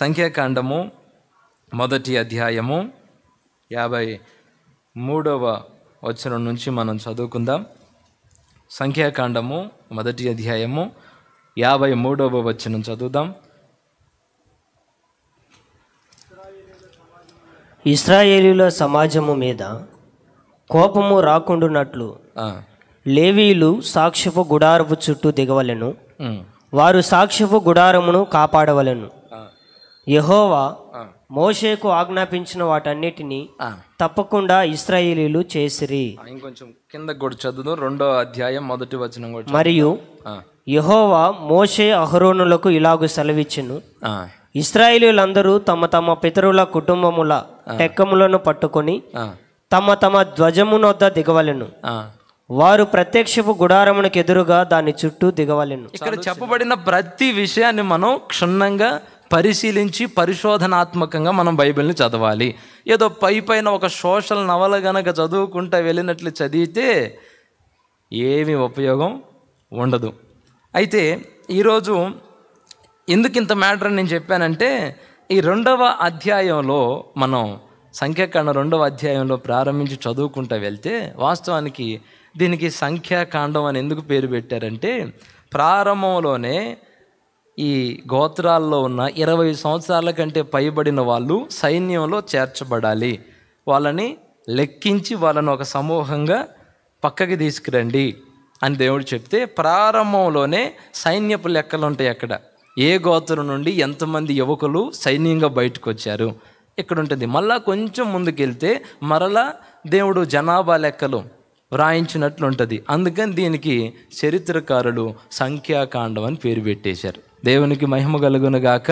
సంఖ్యాకాండము మొదటి అధ్యాయము యాభై మూడవ వచనం నుంచి మనం చదువుకుందాం సంఖ్యాకాండము మొదటి అధ్యాయము యాభై మూడవ వచనం చదువుదాం ఇస్రాయేలీల సమాజము మీద కోపము రాకుండునట్లు లేవీలు సాక్ష్యపు గుడారపు చుట్టూ దిగవలను వారు సాక్ష్యపు గుడారమును కాపాడవలను యహోవా మోషేకు ఆజ్ఞాపించిన వాటన్నిటిని తప్పకుండా ఇస్రాయేలీలు చేసిరి ఇంకొంచెం కింద కూడా చదువు రెండో అధ్యాయం మొదటి వచనం కూడా మరియు యహోవా మోషే అహరోనులకు ఇలాగు సెలవిచ్చును ఇస్రాయేలీలందరూ తమ తమ పితరుల కుటుంబముల టెక్కములను పట్టుకొని తమ తమ ధ్వజమునొద్ద దిగవలను వారు ప్రత్యక్షపు గుడారమునకు ఎదురుగా దాని చుట్టూ దిగవలను ఇక్కడ చెప్పబడిన ప్రతి విషయాన్ని మనం క్షుణ్ణంగా పరిశీలించి పరిశోధనాత్మకంగా మనం బైబిల్ని చదవాలి ఏదో పై పైన ఒక సోషల్ నవల గనక చదువుకుంటా వెళ్ళినట్లు చదివితే ఏమి ఉపయోగం ఉండదు అయితే ఈరోజు ఎందుకు ఇంత మ్యాటర్ నేను చెప్పానంటే ఈ రెండవ అధ్యాయంలో మనం సంఖ్యాకాండ రెండవ అధ్యాయంలో ప్రారంభించి చదువుకుంటూ వెళ్తే వాస్తవానికి దీనికి సంఖ్యాకాండం అని ఎందుకు పేరు పెట్టారంటే ప్రారంభంలోనే ఈ గోత్రాల్లో ఉన్న ఇరవై సంవత్సరాల కంటే పైబడిన వాళ్ళు సైన్యంలో చేర్చబడాలి వాళ్ళని లెక్కించి వాళ్ళను ఒక సమూహంగా పక్కకి తీసుకురండి అని దేవుడు చెప్తే ప్రారంభంలోనే సైన్యపు లెక్కలు ఉంటాయి అక్కడ ఏ గోత్రం నుండి ఎంతమంది యువకులు సైన్యంగా బయటకు వచ్చారు ఇక్కడ ఉంటుంది మళ్ళా కొంచెం ముందుకెళ్తే మరలా దేవుడు జనాభా లెక్కలు వ్రాయించినట్లు ఉంటుంది అందుకని దీనికి చరిత్రకారులు సంఖ్యాకాండం అని పేరు పెట్టేశారు దేవునికి మహిమ కలుగునుగాక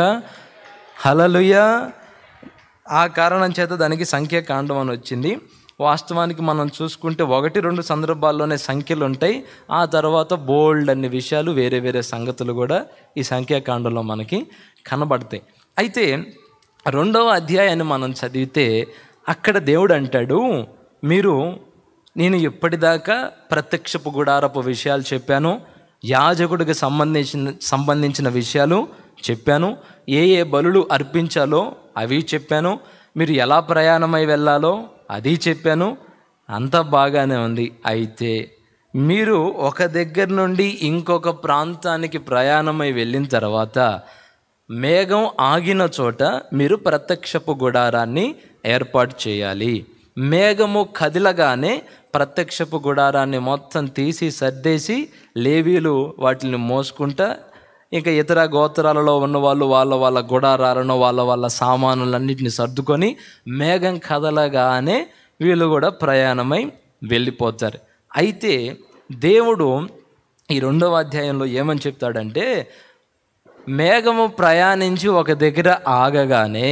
హలలుయ ఆ కారణం చేత దానికి సంఖ్యాకాండం అని వచ్చింది వాస్తవానికి మనం చూసుకుంటే ఒకటి రెండు సందర్భాల్లోనే సంఖ్యలు ఉంటాయి ఆ తర్వాత బోల్డ్ అనే విషయాలు వేరే వేరే సంగతులు కూడా ఈ సంఖ్యాకాండంలో మనకి కనబడతాయి అయితే రెండవ అధ్యాయాన్ని మనం చదివితే అక్కడ దేవుడు అంటాడు మీరు నేను ఎప్పటిదాకా ప్రత్యక్షపు గుడారపు విషయాలు చెప్పాను యాజకుడికి సంబంధించిన సంబంధించిన విషయాలు చెప్పాను ఏ ఏ బలులు అర్పించాలో అవి చెప్పాను మీరు ఎలా ప్రయాణమై వెళ్ళాలో అది చెప్పాను అంతా బాగానే ఉంది అయితే మీరు ఒక దగ్గర నుండి ఇంకొక ప్రాంతానికి ప్రయాణమై వెళ్ళిన తర్వాత మేఘం ఆగిన చోట మీరు ప్రత్యక్షపు గుడారాన్ని ఏర్పాటు చేయాలి మేఘము కదిలగానే ప్రత్యక్షపు గుడారాన్ని మొత్తం తీసి సర్దేసి లేవీలు వాటిని మోసుకుంటా ఇంకా ఇతర గోత్రాలలో ఉన్న వాళ్ళు వాళ్ళ వాళ్ళ గుడారాలను వాళ్ళ వాళ్ళ సామానులన్నింటిని సర్దుకొని మేఘం కదలగానే వీళ్ళు కూడా ప్రయాణమై వెళ్ళిపోతారు అయితే దేవుడు ఈ రెండవ అధ్యాయంలో ఏమని చెప్తాడంటే మేఘము ప్రయాణించి ఒక దగ్గర ఆగగానే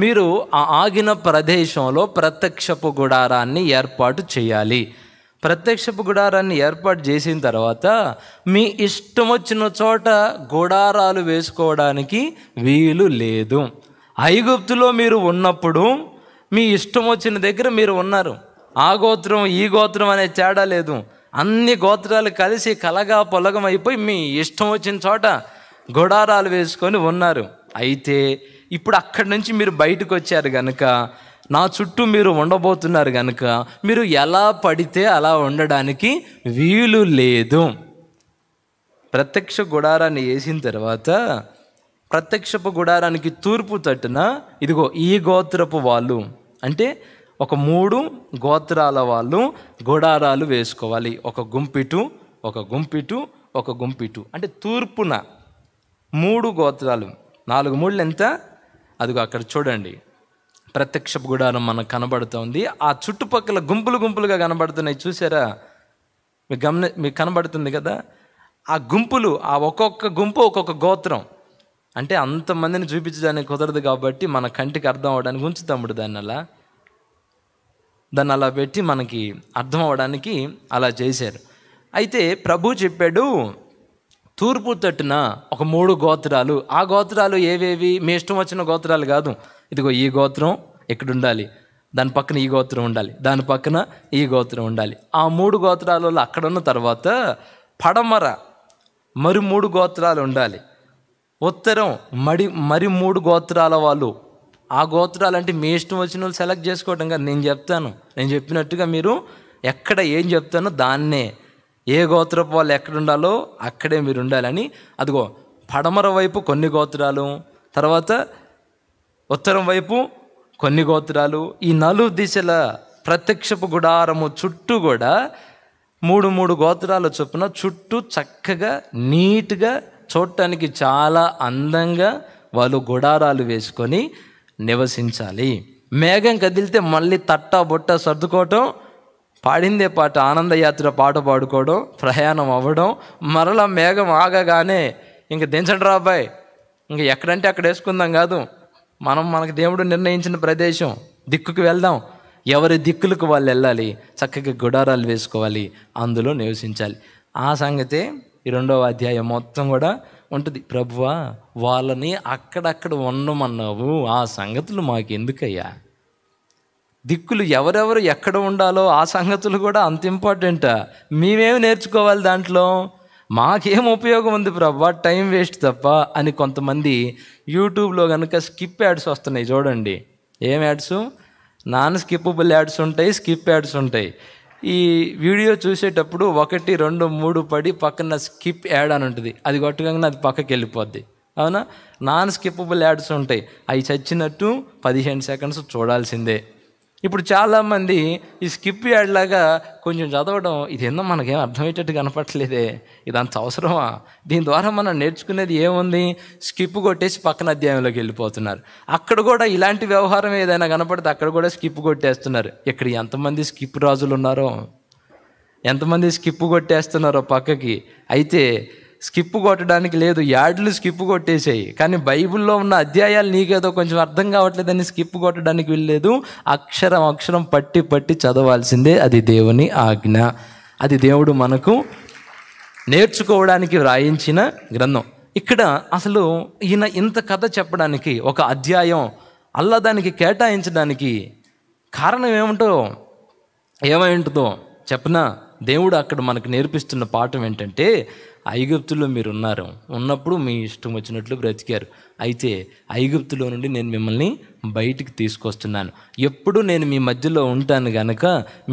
మీరు ఆ ఆగిన ప్రదేశంలో ప్రత్యక్షపు గుడారాన్ని ఏర్పాటు చేయాలి ప్రత్యక్షపు గుడారాన్ని ఏర్పాటు చేసిన తర్వాత మీ ఇష్టం వచ్చిన చోట గుడారాలు వేసుకోవడానికి వీలు లేదు ఐగుప్తులో మీరు ఉన్నప్పుడు మీ ఇష్టం వచ్చిన దగ్గర మీరు ఉన్నారు ఆ గోత్రం ఈ గోత్రం అనే తేడా లేదు అన్ని గోత్రాలు కలిసి కలగా పొలగమైపోయి అయిపోయి మీ ఇష్టం వచ్చిన చోట గుడారాలు వేసుకొని ఉన్నారు అయితే ఇప్పుడు అక్కడి నుంచి మీరు బయటకు వచ్చారు కనుక నా చుట్టూ మీరు ఉండబోతున్నారు కనుక మీరు ఎలా పడితే అలా ఉండడానికి వీలు లేదు ప్రత్యక్ష గుడారాన్ని వేసిన తర్వాత ప్రత్యక్షపు గుడారానికి తూర్పు తట్టున ఇదిగో ఈ గోత్రపు వాళ్ళు అంటే ఒక మూడు గోత్రాల వాళ్ళు గుడారాలు వేసుకోవాలి ఒక గుంపిటు ఒక గుంపిటు ఒక గుంపిటు అంటే తూర్పున మూడు గోత్రాలు నాలుగు మూడులు ఎంత అదిగో అక్కడ చూడండి ప్రత్యక్ష గుడారం మనకు కనబడుతోంది ఆ చుట్టుపక్కల గుంపులు గుంపులుగా కనబడుతున్నాయి చూసారా మీకు గమని మీకు కనబడుతుంది కదా ఆ గుంపులు ఆ ఒక్కొక్క గుంపు ఒక్కొక్క గోత్రం అంటే అంతమందిని చూపించడానికి కుదరదు కాబట్టి మన కంటికి అర్థం అవడానికి ఉంచుతాముడు దాన్ని అలా దాన్ని అలా పెట్టి మనకి అర్థం అవ్వడానికి అలా చేశారు అయితే ప్రభు చెప్పాడు తూర్పు తట్టున ఒక మూడు గోత్రాలు ఆ గోత్రాలు ఏవేవి మీ ఇష్టం వచ్చిన గోత్రాలు కాదు ఇదిగో ఈ గోత్రం ఇక్కడ ఉండాలి దాని పక్కన ఈ గోత్రం ఉండాలి దాని పక్కన ఈ గోత్రం ఉండాలి ఆ మూడు గోత్రాలలో అక్కడ ఉన్న తర్వాత పడమర మరి మూడు గోత్రాలు ఉండాలి ఉత్తరం మడి మరి మూడు గోత్రాల వాళ్ళు ఆ గోత్రాలు అంటే మీ ఇష్టం వచ్చిన వాళ్ళు సెలెక్ట్ చేసుకోవటం కానీ నేను చెప్తాను నేను చెప్పినట్టుగా మీరు ఎక్కడ ఏం చెప్తానో దాన్నే ఏ గోత్రపు వాళ్ళు ఎక్కడుండాలో అక్కడే మీరు ఉండాలని అదిగో పడమర వైపు కొన్ని గోత్రాలు తర్వాత ఉత్తరం వైపు కొన్ని గోత్రాలు ఈ నలు దిశల ప్రత్యక్షపు గుడారము చుట్టూ కూడా మూడు మూడు గోత్రాల చొప్పున చుట్టూ చక్కగా నీట్గా చూడటానికి చాలా అందంగా వాళ్ళు గుడారాలు వేసుకొని నివసించాలి మేఘం కదిలితే మళ్ళీ తట్ట బుట్ట సర్దుకోవటం పాడిందే పాట ఆనందయాత్ర పాట పాడుకోవడం ప్రయాణం అవ్వడం మరలా మేఘం ఆగగానే ఇంక దించండి రాబాయ్ ఇంక ఎక్కడంటే అక్కడ వేసుకుందాం కాదు మనం మనకు దేవుడు నిర్ణయించిన ప్రదేశం దిక్కుకు వెళ్దాం ఎవరి దిక్కులకు వాళ్ళు వెళ్ళాలి చక్కగా గుడారాలు వేసుకోవాలి అందులో నివసించాలి ఆ సంగతే ఈ రెండవ అధ్యాయం మొత్తం కూడా ఉంటుంది ప్రభువా వాళ్ళని అక్కడక్కడ ఉండమన్నావు ఆ సంగతులు మాకెందుకయ్యా దిక్కులు ఎవరెవరు ఎక్కడ ఉండాలో ఆ సంగతులు కూడా అంత ఇంపార్టెంటా మేమేమి నేర్చుకోవాలి దాంట్లో మాకేం ఉపయోగం ఉంది ప్రభా టైం వేస్ట్ తప్ప అని కొంతమంది యూట్యూబ్లో కనుక స్కిప్ యాడ్స్ వస్తున్నాయి చూడండి ఏం యాడ్స్ నాన్ స్కిప్పబుల్ యాడ్స్ ఉంటాయి స్కిప్ యాడ్స్ ఉంటాయి ఈ వీడియో చూసేటప్పుడు ఒకటి రెండు మూడు పడి పక్కన స్కిప్ యాడ్ అని ఉంటుంది అది కొట్టగానే అది పక్కకి వెళ్ళిపోద్ది అవునా నాన్ స్కిప్పబుల్ యాడ్స్ ఉంటాయి అవి చచ్చినట్టు పదిహేను సెకండ్స్ చూడాల్సిందే ఇప్పుడు చాలామంది ఈ స్కిప్ యాడ్లాగా కొంచెం చదవడం ఇదేందో మనకేం అర్థమయ్యేటట్టు కనపట్లేదే ఇదంత అవసరమా దీని ద్వారా మనం నేర్చుకునేది ఏముంది స్కిప్ కొట్టేసి పక్కన అధ్యాయంలోకి వెళ్ళిపోతున్నారు అక్కడ కూడా ఇలాంటి వ్యవహారం ఏదైనా కనపడితే అక్కడ కూడా స్కిప్ కొట్టేస్తున్నారు ఇక్కడ ఎంతమంది స్కిప్ రాజులు ఉన్నారో ఎంతమంది స్కిప్ కొట్టేస్తున్నారో పక్కకి అయితే స్కిప్ కొట్టడానికి లేదు యాడ్లు స్కిప్ కొట్టేసాయి కానీ బైబిల్లో ఉన్న అధ్యాయాలు నీకేదో కొంచెం అర్థం కావట్లేదని స్కిప్ కొట్టడానికి వెళ్ళలేదు అక్షరం అక్షరం పట్టి పట్టి చదవాల్సిందే అది దేవుని ఆజ్ఞ అది దేవుడు మనకు నేర్చుకోవడానికి వ్రాయించిన గ్రంథం ఇక్కడ అసలు ఈయన ఇంత కథ చెప్పడానికి ఒక అధ్యాయం అల్లదానికి కేటాయించడానికి కారణం ఏమిటో ఏమై ఉంటుందో దేవుడు అక్కడ మనకు నేర్పిస్తున్న పాఠం ఏంటంటే ఐగుప్తులో మీరు ఉన్నారు ఉన్నప్పుడు మీ ఇష్టం వచ్చినట్లు బ్రతికారు అయితే ఐగుప్తులో నుండి నేను మిమ్మల్ని బయటికి తీసుకొస్తున్నాను ఎప్పుడు నేను మీ మధ్యలో ఉంటాను గనక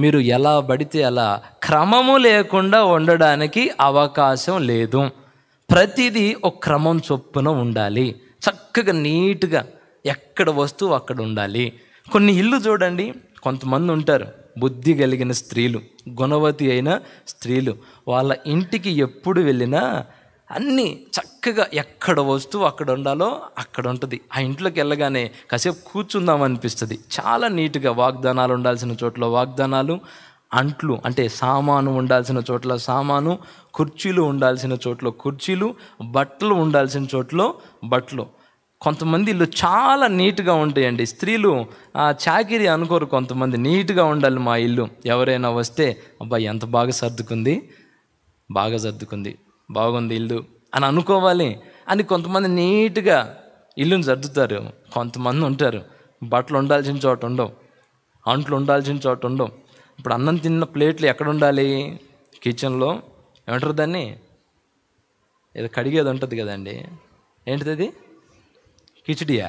మీరు ఎలా పడితే అలా క్రమము లేకుండా ఉండడానికి అవకాశం లేదు ప్రతిదీ ఒక క్రమం చొప్పున ఉండాలి చక్కగా నీట్గా ఎక్కడ వస్తువు అక్కడ ఉండాలి కొన్ని ఇల్లు చూడండి కొంతమంది ఉంటారు బుద్ధి కలిగిన స్త్రీలు గుణవతి అయిన స్త్రీలు వాళ్ళ ఇంటికి ఎప్పుడు వెళ్ళినా అన్నీ చక్కగా ఎక్కడ వస్తువు అక్కడ ఉండాలో అక్కడ ఉంటుంది ఆ ఇంట్లోకి వెళ్ళగానే కాసేపు కూర్చుందాం అనిపిస్తుంది చాలా నీట్గా వాగ్దానాలు ఉండాల్సిన చోట్ల వాగ్దానాలు అంట్లు అంటే సామాను ఉండాల్సిన చోట్ల సామాను కుర్చీలు ఉండాల్సిన చోట్ల కుర్చీలు బట్టలు ఉండాల్సిన చోట్ల బట్టలు కొంతమంది ఇల్లు చాలా నీట్గా ఉంటాయండి స్త్రీలు చాకిరి అనుకోరు కొంతమంది నీట్గా ఉండాలి మా ఇల్లు ఎవరైనా వస్తే అబ్బాయి ఎంత బాగా సర్దుకుంది బాగా సర్దుకుంది బాగుంది ఇల్లు అని అనుకోవాలి అని కొంతమంది నీట్గా ఇల్లుని సర్దుతారు కొంతమంది ఉంటారు బట్టలు ఉండాల్సిన చోట ఉండవు అంట్లు ఉండాల్సిన చోట ఉండవు ఇప్పుడు అన్నం తిన్న ప్లేట్లు ఎక్కడ ఉండాలి కిచెన్లో ఏమంటారు దాన్ని ఏదో కడిగేది ఉంటుంది కదండి ఏంటిది అది కిచడియా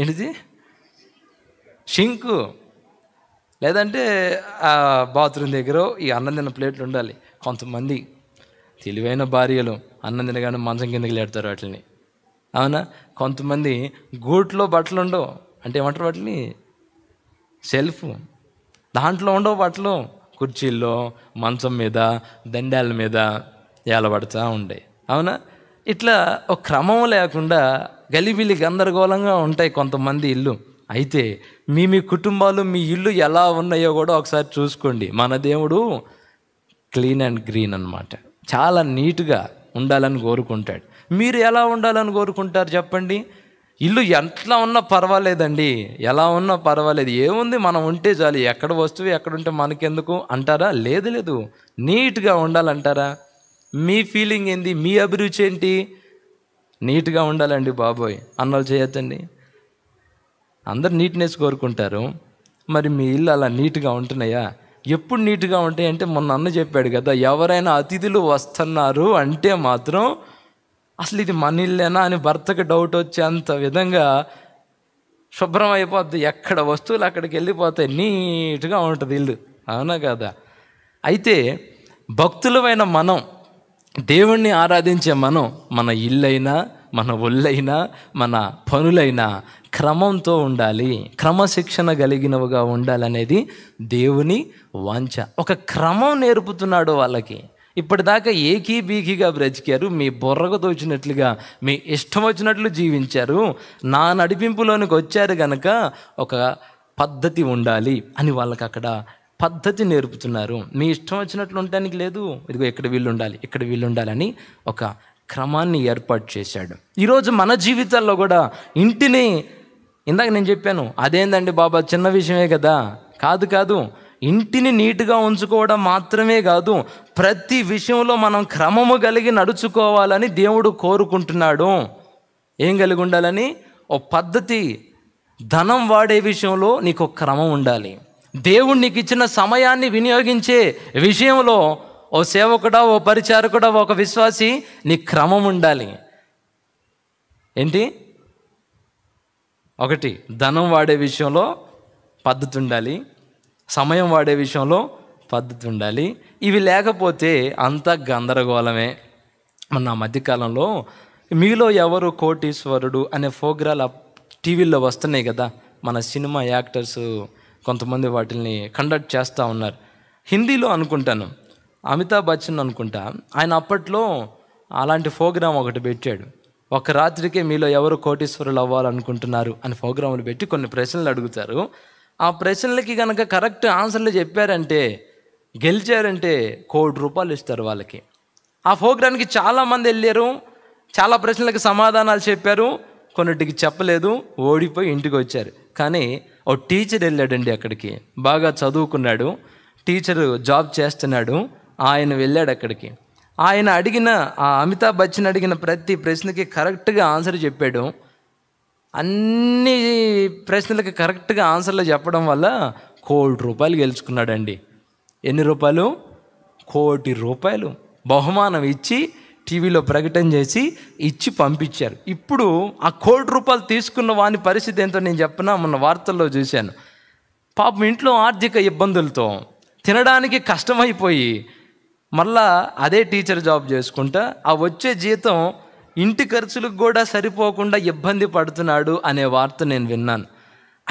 ఏంటిది షింకు లేదంటే బాత్రూమ్ దగ్గర ఈ అన్నం తిన్న ప్లేట్లు ఉండాలి కొంతమంది తెలివైన భార్యలు అన్నం తినగానే మంచం కిందకి లేడతారు వాటిని అవునా కొంతమంది గూట్లో బట్టలు ఉండవు అంటే ఏమంటారు వాటిని సెల్ఫ్ దాంట్లో ఉండవు బట్టలు కుర్చీల్లో మంచం మీద దండాల మీద ఏలబడుతూ ఉండే అవునా ఇట్లా ఒక క్రమం లేకుండా గలిబిలి గందరగోళంగా ఉంటాయి కొంతమంది ఇల్లు అయితే మీ మీ కుటుంబాలు మీ ఇల్లు ఎలా ఉన్నాయో కూడా ఒకసారి చూసుకోండి మన దేవుడు క్లీన్ అండ్ గ్రీన్ అనమాట చాలా నీట్గా ఉండాలని కోరుకుంటాడు మీరు ఎలా ఉండాలని కోరుకుంటారు చెప్పండి ఇల్లు ఎట్లా ఉన్నా పర్వాలేదండి ఎలా ఉన్నా పర్వాలేదు ఏముంది మనం ఉంటే చాలు ఎక్కడ వస్తువు ఎక్కడ ఉంటే మనకెందుకు అంటారా లేదు లేదు నీట్గా ఉండాలంటారా మీ ఫీలింగ్ ఏంది మీ అభిరుచి ఏంటి నీట్గా ఉండాలండి బాబోయ్ అన్నలు చేయొద్దండి అందరు నీట్నెస్ కోరుకుంటారు మరి మీ ఇల్లు అలా నీట్గా ఉంటున్నాయా ఎప్పుడు నీట్గా ఉంటాయి అంటే మొన్న అన్న చెప్పాడు కదా ఎవరైనా అతిథులు వస్తున్నారు అంటే మాత్రం అసలు ఇది మన ఇల్లేనా అని భర్తకు డౌట్ వచ్చేంత విధంగా శుభ్రం అయిపోద్ది ఎక్కడ వస్తువులు అక్కడికి వెళ్ళిపోతాయి నీట్గా ఉంటుంది ఇల్లు అవునా కదా అయితే భక్తులమైన మనం దేవుణ్ణి ఆరాధించే మనం మన ఇల్లైనా మన ఒళ్ళైనా మన పనులైనా క్రమంతో ఉండాలి క్రమశిక్షణ కలిగినవిగా ఉండాలనేది దేవుని వంచ ఒక క్రమం నేర్పుతున్నాడు వాళ్ళకి ఇప్పటిదాకా ఏకీ బీకీగా బ్రతికారు మీ బుర్రకు తోచినట్లుగా మీ ఇష్టం వచ్చినట్లు జీవించారు నా నడిపింపులోనికి వచ్చారు కనుక ఒక పద్ధతి ఉండాలి అని వాళ్ళకి అక్కడ పద్ధతి నేర్పుతున్నారు మీ ఇష్టం వచ్చినట్లు ఉండడానికి లేదు ఇదిగో ఇక్కడ వీళ్ళు ఉండాలి ఇక్కడ వీళ్ళు ఉండాలని ఒక క్రమాన్ని ఏర్పాటు చేశాడు ఈరోజు మన జీవితాల్లో కూడా ఇంటిని ఇందాక నేను చెప్పాను అదేందండి బాబా చిన్న విషయమే కదా కాదు కాదు ఇంటిని నీట్గా ఉంచుకోవడం మాత్రమే కాదు ప్రతి విషయంలో మనం క్రమము కలిగి నడుచుకోవాలని దేవుడు కోరుకుంటున్నాడు ఏం కలిగి ఉండాలని ఓ పద్ధతి ధనం వాడే విషయంలో నీకు క్రమం ఉండాలి దేవుడు నీకు ఇచ్చిన సమయాన్ని వినియోగించే విషయంలో ఓ సేవకుడా ఓ పరిచారకుడా ఒక విశ్వాసి నీ క్రమం ఉండాలి ఏంటి ఒకటి ధనం వాడే విషయంలో పద్ధతి ఉండాలి సమయం వాడే విషయంలో పద్ధతి ఉండాలి ఇవి లేకపోతే అంత గందరగోళమే మన నా మధ్యకాలంలో మీలో ఎవరు కోటీశ్వరుడు అనే ఫోగ్రాలు టీవీల్లో వస్తున్నాయి కదా మన సినిమా యాక్టర్స్ కొంతమంది వాటిని కండక్ట్ చేస్తూ ఉన్నారు హిందీలో అనుకుంటాను అమితాబ్ బచ్చన్ అనుకుంటా ఆయన అప్పట్లో అలాంటి ఫోగ్రామ్ ఒకటి పెట్టాడు ఒక రాత్రికే మీలో ఎవరు కోటీశ్వరులు అవ్వాలనుకుంటున్నారు అని ప్రోగ్రాములు పెట్టి కొన్ని ప్రశ్నలు అడుగుతారు ఆ ప్రశ్నలకి కనుక కరెక్ట్ ఆన్సర్లు చెప్పారంటే గెలిచారంటే కోటి రూపాయలు ఇస్తారు వాళ్ళకి ఆ ప్రోగ్రాంకి చాలామంది వెళ్ళారు చాలా ప్రశ్నలకు సమాధానాలు చెప్పారు కొన్నిటికి చెప్పలేదు ఓడిపోయి ఇంటికి వచ్చారు కానీ ఓ టీచర్ వెళ్ళాడండి అక్కడికి బాగా చదువుకున్నాడు టీచరు జాబ్ చేస్తున్నాడు ఆయన వెళ్ళాడు అక్కడికి ఆయన అడిగిన ఆ అమితాబ్ బచ్చన్ అడిగిన ప్రతి ప్రశ్నకి కరెక్ట్గా ఆన్సర్ చెప్పాడు అన్ని ప్రశ్నలకి కరెక్ట్గా ఆన్సర్లు చెప్పడం వల్ల కోటి రూపాయలు గెలుచుకున్నాడండి ఎన్ని రూపాయలు కోటి రూపాయలు బహుమానం ఇచ్చి టీవీలో ప్రకటన చేసి ఇచ్చి పంపించారు ఇప్పుడు ఆ కోటి రూపాయలు తీసుకున్న వాని పరిస్థితి ఏంటో నేను చెప్పిన మొన్న వార్తల్లో చూశాను పాపం ఇంట్లో ఆర్థిక ఇబ్బందులతో తినడానికి కష్టమైపోయి మళ్ళా అదే టీచర్ జాబ్ చేసుకుంటా ఆ వచ్చే జీతం ఇంటి ఖర్చులకు కూడా సరిపోకుండా ఇబ్బంది పడుతున్నాడు అనే వార్త నేను విన్నాను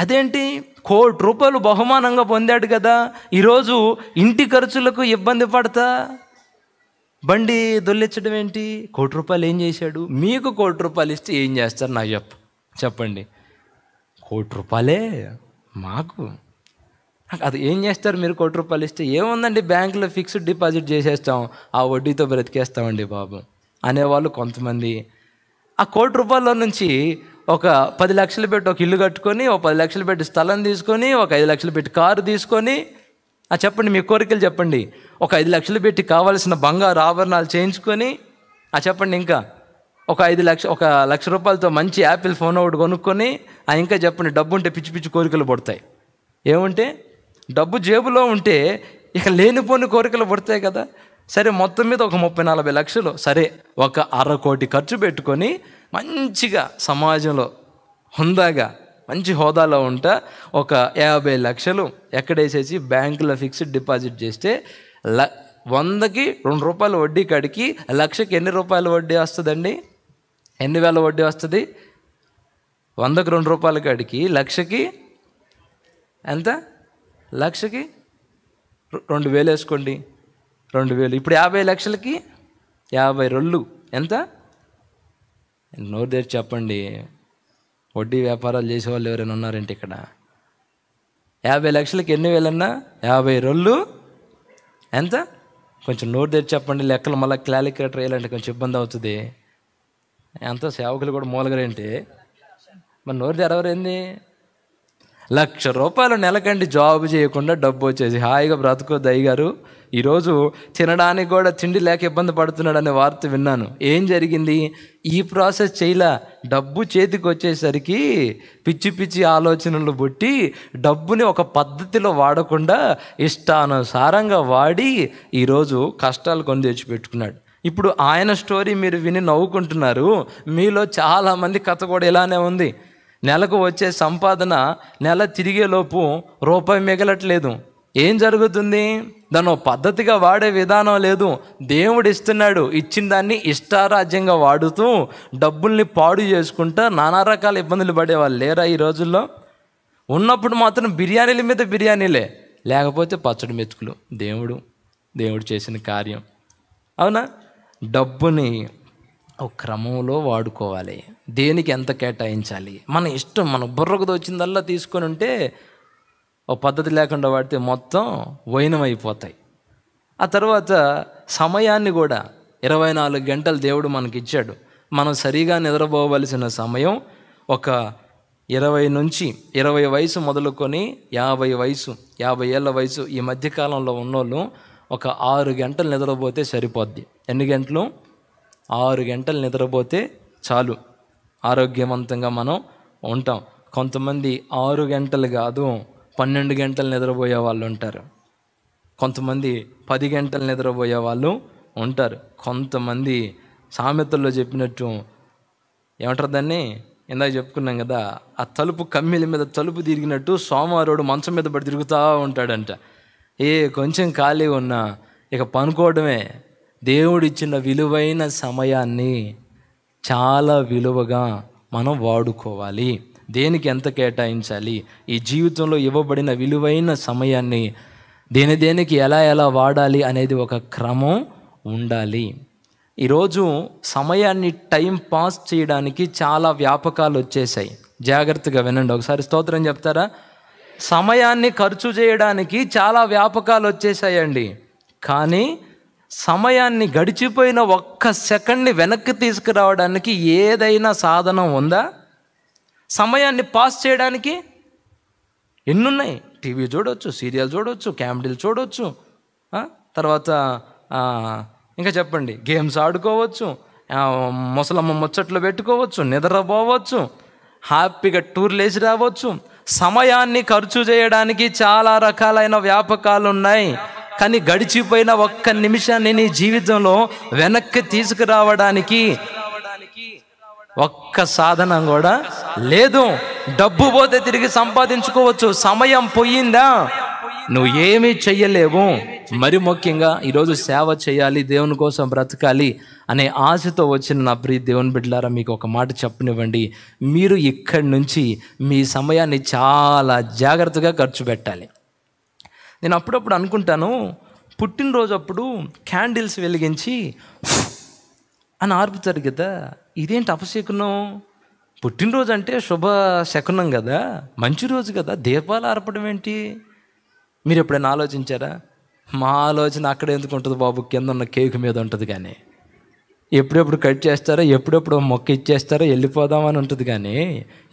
అదేంటి కోటి రూపాయలు బహుమానంగా పొందాడు కదా ఈరోజు ఇంటి ఖర్చులకు ఇబ్బంది పడతా బండి దొల్లించడం ఏంటి కోటి రూపాయలు ఏం చేశాడు మీకు కోటి రూపాయలు ఇస్తే ఏం చేస్తారు నాకు చెప్ప చెప్పండి కోటి రూపాయలే మాకు అది ఏం చేస్తారు మీరు కోటి రూపాయలు ఇస్తే ఏముందండి బ్యాంకులో ఫిక్స్డ్ డిపాజిట్ చేసేస్తాం ఆ వడ్డీతో బ్రతికేస్తామండి బాబు అనేవాళ్ళు కొంతమంది ఆ కోటి రూపాయల నుంచి ఒక పది లక్షలు పెట్టి ఒక ఇల్లు కట్టుకొని ఒక పది లక్షలు పెట్టి స్థలం తీసుకొని ఒక ఐదు లక్షలు పెట్టి కారు తీసుకొని ఆ చెప్పండి మీ కోరికలు చెప్పండి ఒక ఐదు లక్షలు పెట్టి కావాల్సిన బంగారు ఆభరణాలు చేయించుకొని ఆ చెప్పండి ఇంకా ఒక ఐదు లక్ష ఒక లక్ష రూపాయలతో మంచి యాపిల్ ఫోన్ ఒకటి కొనుక్కొని ఆ ఇంకా చెప్పండి డబ్బు ఉంటే పిచ్చి పిచ్చి కోరికలు పడతాయి ఏముంటే డబ్బు జేబులో ఉంటే ఇక లేనిపోని కోరికలు పడతాయి కదా సరే మొత్తం మీద ఒక ముప్పై నలభై లక్షలు సరే ఒక అరకోటి ఖర్చు పెట్టుకొని మంచిగా సమాజంలో హుందాగా మంచి హోదాలో ఉంటా ఒక యాభై లక్షలు ఎక్కడేసేసి బ్యాంకులో ఫిక్స్డ్ డిపాజిట్ చేస్తే ల వందకి రెండు రూపాయలు వడ్డీ కడికి లక్షకి ఎన్ని రూపాయలు వడ్డీ వస్తుందండి ఎన్ని వేల వడ్డీ వస్తుంది వందకు రెండు రూపాయలు కడికి లక్షకి ఎంత లక్షకి రెండు వేలు వేసుకోండి రెండు వేలు ఇప్పుడు యాభై లక్షలకి యాభై రెండు ఎంత నోరు తెరి చెప్పండి వడ్డీ వ్యాపారాలు చేసేవాళ్ళు ఎవరైనా ఉన్నారంటే ఇక్కడ యాభై లక్షలకి ఎన్ని వేలన్నా యాభై రొళ్ళు ఎంత కొంచెం నోరు తెరి చెప్పండి లెక్కలు మళ్ళీ క్లాలిక్యులేటర్ వేయాలంటే కొంచెం ఇబ్బంది అవుతుంది ఎంత సేవకులు కూడా మూలగరేంటి మరి నోరు తెరవరేంది లక్ష రూపాయలు నెలకండి జాబ్ చేయకుండా డబ్బు వచ్చేసి హాయిగా బ్రతకో దయ్యగారు ఈరోజు తినడానికి కూడా తిండి లేక ఇబ్బంది పడుతున్నాడు అనే వార్త విన్నాను ఏం జరిగింది ఈ ప్రాసెస్ చేయలా డబ్బు చేతికి వచ్చేసరికి పిచ్చి పిచ్చి ఆలోచనలు పుట్టి డబ్బుని ఒక పద్ధతిలో వాడకుండా ఇష్టానుసారంగా వాడి ఈరోజు కష్టాలు కొని తెచ్చిపెట్టుకున్నాడు ఇప్పుడు ఆయన స్టోరీ మీరు విని నవ్వుకుంటున్నారు మీలో చాలామంది కథ కూడా ఇలానే ఉంది నెలకు వచ్చే సంపాదన నెల తిరిగేలోపు రూపాయి మిగలట్లేదు ఏం జరుగుతుంది దాన్ని పద్ధతిగా వాడే విధానం లేదు దేవుడు ఇస్తున్నాడు ఇచ్చిన దాన్ని ఇష్టారాజ్యంగా వాడుతూ డబ్బుల్ని పాడు చేసుకుంటా నానా రకాల ఇబ్బందులు పడేవాళ్ళు లేరా ఈ రోజుల్లో ఉన్నప్పుడు మాత్రం బిర్యానీల మీద బిర్యానీలే లేకపోతే పచ్చడి మెతుకులు దేవుడు దేవుడు చేసిన కార్యం అవునా డబ్బుని ఒక క్రమంలో వాడుకోవాలి దేనికి ఎంత కేటాయించాలి మన ఇష్టం మన బుర్రకు వచ్చిందల్లా తీసుకొని ఉంటే ఓ పద్ధతి లేకుండా వాడితే మొత్తం వైనం అయిపోతాయి ఆ తర్వాత సమయాన్ని కూడా ఇరవై నాలుగు గంటలు దేవుడు మనకిచ్చాడు మనం సరిగా నిద్రపోవలసిన సమయం ఒక ఇరవై నుంచి ఇరవై వయసు మొదలుకొని యాభై వయసు యాభై ఏళ్ళ వయసు ఈ మధ్యకాలంలో ఉన్నోళ్ళు ఒక ఆరు గంటలు నిద్రపోతే సరిపోద్ది ఎన్ని గంటలు ఆరు గంటలు నిద్రపోతే చాలు ఆరోగ్యవంతంగా మనం ఉంటాం కొంతమంది ఆరు గంటలు కాదు పన్నెండు గంటలు నిద్రపోయే వాళ్ళు ఉంటారు కొంతమంది పది గంటలు నిద్రపోయే వాళ్ళు ఉంటారు కొంతమంది సామెతల్లో చెప్పినట్టు ఏమంటారు దాన్ని ఇందాక చెప్పుకున్నాం కదా ఆ తలుపు కమ్మిల మీద తలుపు తిరిగినట్టు సోమవారుడు మంచం మీద పడి తిరుగుతూ ఉంటాడంట ఏ కొంచెం ఖాళీ ఉన్నా ఇక పనుకోవడమే దేవుడిచ్చిన విలువైన సమయాన్ని చాలా విలువగా మనం వాడుకోవాలి దేనికి ఎంత కేటాయించాలి ఈ జీవితంలో ఇవ్వబడిన విలువైన సమయాన్ని దేని దేనికి ఎలా ఎలా వాడాలి అనేది ఒక క్రమం ఉండాలి ఈరోజు సమయాన్ని టైం పాస్ చేయడానికి చాలా వ్యాపకాలు వచ్చేసాయి జాగ్రత్తగా వినండి ఒకసారి స్తోత్రం చెప్తారా సమయాన్ని ఖర్చు చేయడానికి చాలా వ్యాపకాలు వచ్చేసాయండి కానీ సమయాన్ని గడిచిపోయిన ఒక్క సెకండ్ని వెనక్కి తీసుకురావడానికి ఏదైనా సాధనం ఉందా సమయాన్ని పాస్ చేయడానికి ఎన్నున్నాయి టీవీ చూడవచ్చు సీరియల్ చూడవచ్చు క్యామ్డీలు చూడవచ్చు తర్వాత ఇంకా చెప్పండి గేమ్స్ ఆడుకోవచ్చు ముసలమ్మ ముచ్చట్లు పెట్టుకోవచ్చు నిద్రపోవచ్చు హ్యాపీగా టూర్ లేచి రావచ్చు సమయాన్ని ఖర్చు చేయడానికి చాలా రకాలైన వ్యాపకాలు ఉన్నాయి కానీ గడిచిపోయిన ఒక్క నిమిషాన్ని నీ జీవితంలో వెనక్కి తీసుకురావడానికి ఒక్క సాధనం కూడా లేదు డబ్బు పోతే తిరిగి సంపాదించుకోవచ్చు సమయం పోయిందా నువ్వు ఏమీ చెయ్యలేవు మరి ముఖ్యంగా ఈరోజు సేవ చేయాలి దేవుని కోసం బ్రతకాలి అనే ఆశతో వచ్చిన నా ప్రి దేవుని బిడ్డలారా మీకు ఒక మాట చెప్పనివ్వండి మీరు ఇక్కడి నుంచి మీ సమయాన్ని చాలా జాగ్రత్తగా ఖర్చు పెట్టాలి నేను అప్పుడప్పుడు అనుకుంటాను పుట్టినరోజు అప్పుడు క్యాండిల్స్ వెలిగించి అని ఆర్పుతారు కదా ఇదేంటి అపశకునం పుట్టినరోజు అంటే శుభ శకునం కదా మంచి రోజు కదా దీపాలు ఆర్పడం ఏంటి మీరు ఎప్పుడైనా ఆలోచించారా మా ఆలోచన అక్కడ ఎందుకు ఉంటుంది బాబు కింద ఉన్న కేక్ మీద ఉంటుంది కానీ ఎప్పుడెప్పుడు కట్ చేస్తారో ఎప్పుడెప్పుడు మొక్క ఇచ్చేస్తారో వెళ్ళిపోదామని ఉంటుంది కానీ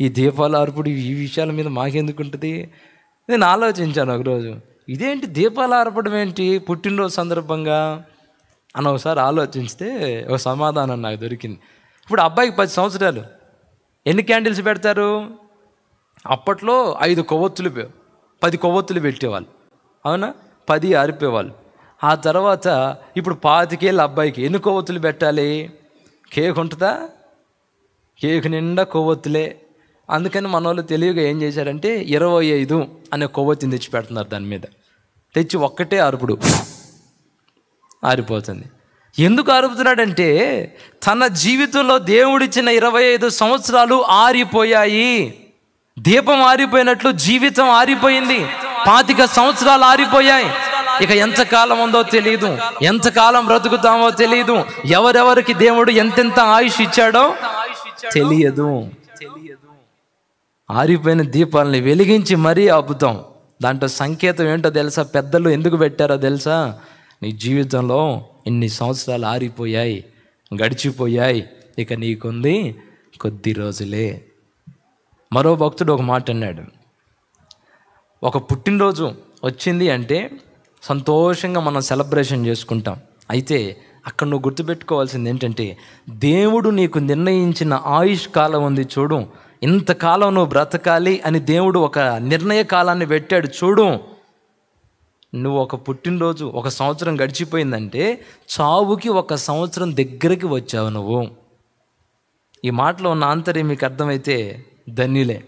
ఈ దీపాలు ఆర్పుడు ఈ విషయాల మీద మాకెందుకు ఉంటుంది నేను ఆలోచించాను ఒకరోజు ఇదేంటి దీపాలు ఆరపడం ఏంటి పుట్టినరోజు సందర్భంగా అని ఒకసారి ఆలోచిస్తే ఒక సమాధానం నాకు దొరికింది ఇప్పుడు అబ్బాయికి పది సంవత్సరాలు ఎన్ని క్యాండిల్స్ పెడతారు అప్పట్లో ఐదు కొవ్వొత్తులు పది కొవ్వొత్తులు పెట్టేవాళ్ళు అవునా పది ఆరిపేవాళ్ళు ఆ తర్వాత ఇప్పుడు పాతికేళ్ళ అబ్బాయికి ఎన్ని కొవ్వొత్తులు పెట్టాలి కేక్ ఉంటుందా కేక్ నిండా కొవ్వొత్తులే అందుకని మన వాళ్ళు తెలివిగా ఏం చేశారంటే ఇరవై ఐదు అనే కొవ్వొత్తిని తెచ్చి పెడుతున్నారు దాని మీద తెచ్చి ఒక్కటే అరుపుడు ఆరిపోతుంది ఎందుకు అరుపుతున్నాడంటే తన జీవితంలో దేవుడిచ్చిన ఇరవై ఐదు సంవత్సరాలు ఆరిపోయాయి దీపం ఆరిపోయినట్లు జీవితం ఆరిపోయింది పాతిక సంవత్సరాలు ఆరిపోయాయి ఇక ఎంతకాలం ఉందో తెలియదు ఎంతకాలం బ్రతుకుతామో తెలియదు ఎవరెవరికి దేవుడు ఎంతెంత ఆయుష్ ఇచ్చాడో తెలియదు ఆరిపోయిన దీపాలని వెలిగించి మరీ అబ్బుతాం దాంట్లో సంకేతం ఏంటో తెలుసా పెద్దలు ఎందుకు పెట్టారో తెలుసా నీ జీవితంలో ఇన్ని సంవత్సరాలు ఆరిపోయాయి గడిచిపోయాయి ఇక నీకుంది కొద్ది రోజులే మరో భక్తుడు ఒక మాట అన్నాడు ఒక పుట్టినరోజు వచ్చింది అంటే సంతోషంగా మనం సెలబ్రేషన్ చేసుకుంటాం అయితే అక్కడ నువ్వు గుర్తుపెట్టుకోవాల్సింది ఏంటంటే దేవుడు నీకు నిర్ణయించిన ఆయుష్ కాలం ఉంది చూడు ఇంతకాలం నువ్వు బ్రతకాలి అని దేవుడు ఒక నిర్ణయ కాలాన్ని పెట్టాడు చూడు నువ్వు ఒక పుట్టినరోజు ఒక సంవత్సరం గడిచిపోయిందంటే చావుకి ఒక సంవత్సరం దగ్గరికి వచ్చావు నువ్వు ఈ మాటలో ఉన్న ఆంతర్యం మీకు అర్థమైతే ధన్యులే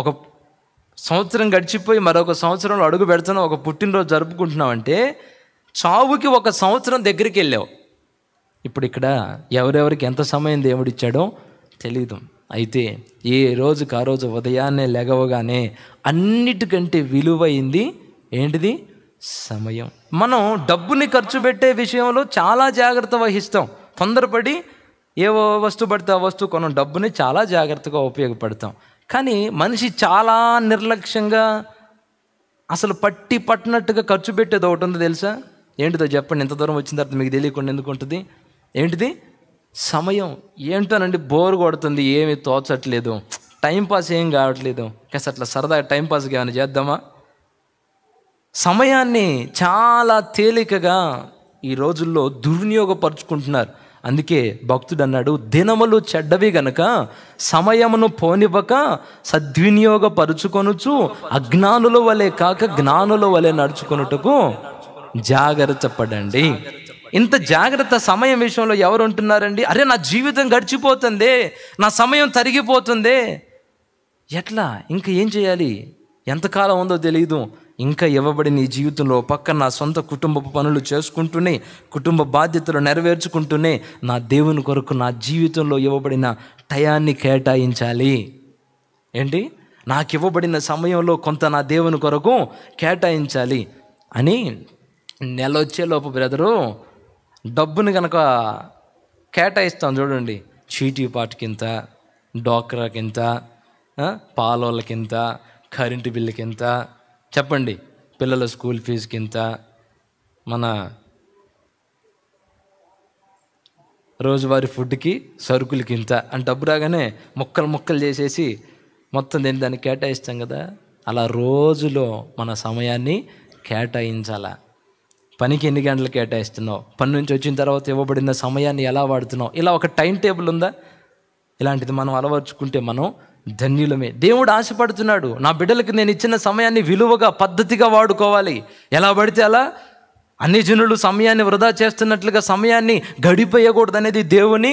ఒక సంవత్సరం గడిచిపోయి మరొక సంవత్సరంలో అడుగు పెడుతున్నావు ఒక పుట్టినరోజు జరుపుకుంటున్నావంటే చావుకి ఒక సంవత్సరం దగ్గరికి వెళ్ళావు ఇప్పుడు ఇక్కడ ఎవరెవరికి ఎంత సమయం దేవుడిచ్చాడో తెలియదు అయితే ఏ రోజుకు ఆ రోజు ఉదయాన్నే లెగవగానే అన్నిటికంటే విలువైంది ఏంటిది సమయం మనం డబ్బుని ఖర్చు పెట్టే విషయంలో చాలా జాగ్రత్త వహిస్తాం తొందరపడి ఏ వస్తువు పడితే ఆ వస్తువు కొనం డబ్బుని చాలా జాగ్రత్తగా ఉపయోగపడతాం కానీ మనిషి చాలా నిర్లక్ష్యంగా అసలు పట్టి పట్టినట్టుగా ఖర్చు పెట్టేది ఒకటి ఉంది తెలుసా ఏంటిదో చెప్పండి ఎంత దూరం వచ్చిన తర్వాత మీకు తెలియకుండా ఎందుకు ఉంటుంది ఏంటిది సమయం ఏంటోనండి బోర్ కొడుతుంది ఏమి తోచట్లేదు టైంపాస్ ఏం కావట్లేదు కాస్త అట్లా సరదాగా టైంపాస్ కానీ చేద్దామా సమయాన్ని చాలా తేలికగా ఈ రోజుల్లో దుర్వినియోగపరుచుకుంటున్నారు అందుకే భక్తుడు అన్నాడు దినములు చెడ్డవి గనక సమయమును పోనివ్వక సద్వినియోగపరుచుకొనుచు అజ్ఞానుల వలె కాక జ్ఞానుల వలె నడుచుకొనుటకు జాగ్రత్త పడండి ఇంత జాగ్రత్త సమయం విషయంలో ఎవరు ఉంటున్నారండి అరే నా జీవితం గడిచిపోతుంది నా సమయం తరిగిపోతుంది ఎట్లా ఇంకా ఏం చేయాలి ఎంతకాలం ఉందో తెలియదు ఇంకా ఇవ్వబడి నీ జీవితంలో పక్క నా సొంత కుటుంబ పనులు చేసుకుంటూనే కుటుంబ బాధ్యతలు నెరవేర్చుకుంటూనే నా దేవుని కొరకు నా జీవితంలో ఇవ్వబడిన టయాన్ని కేటాయించాలి ఏంటి నాకు ఇవ్వబడిన సమయంలో కొంత నా దేవుని కొరకు కేటాయించాలి అని నెల వచ్చేలోపు బ్రదరు డబ్బుని కనుక కేటాయిస్తాం చూడండి చీటీ పాటికింత డోక్రాకింత పాలోళ్ళకింత కరెంటు బిల్లుకింత చెప్పండి పిల్లల స్కూల్ ఫీజుకింత మన రోజువారీ ఫుడ్కి సరుకుల కింద అని డబ్బు రాగానే మొక్కలు మొక్కలు చేసేసి మొత్తం దేని దాన్ని కేటాయిస్తాం కదా అలా రోజులో మన సమయాన్ని కేటాయించాలా పనికి ఎన్ని గంటలు కేటాయిస్తున్నావు పని నుంచి వచ్చిన తర్వాత ఇవ్వబడిన సమయాన్ని ఎలా వాడుతున్నావు ఇలా ఒక టైం టేబుల్ ఉందా ఇలాంటిది మనం అలవరుచుకుంటే మనం ధన్యులమే దేవుడు ఆశపడుతున్నాడు నా బిడ్డలకు నేను ఇచ్చిన సమయాన్ని విలువగా పద్ధతిగా వాడుకోవాలి ఎలా పడితే అలా అన్ని జనులు సమయాన్ని వృధా చేస్తున్నట్లుగా సమయాన్ని గడిపేయకూడదు అనేది దేవుని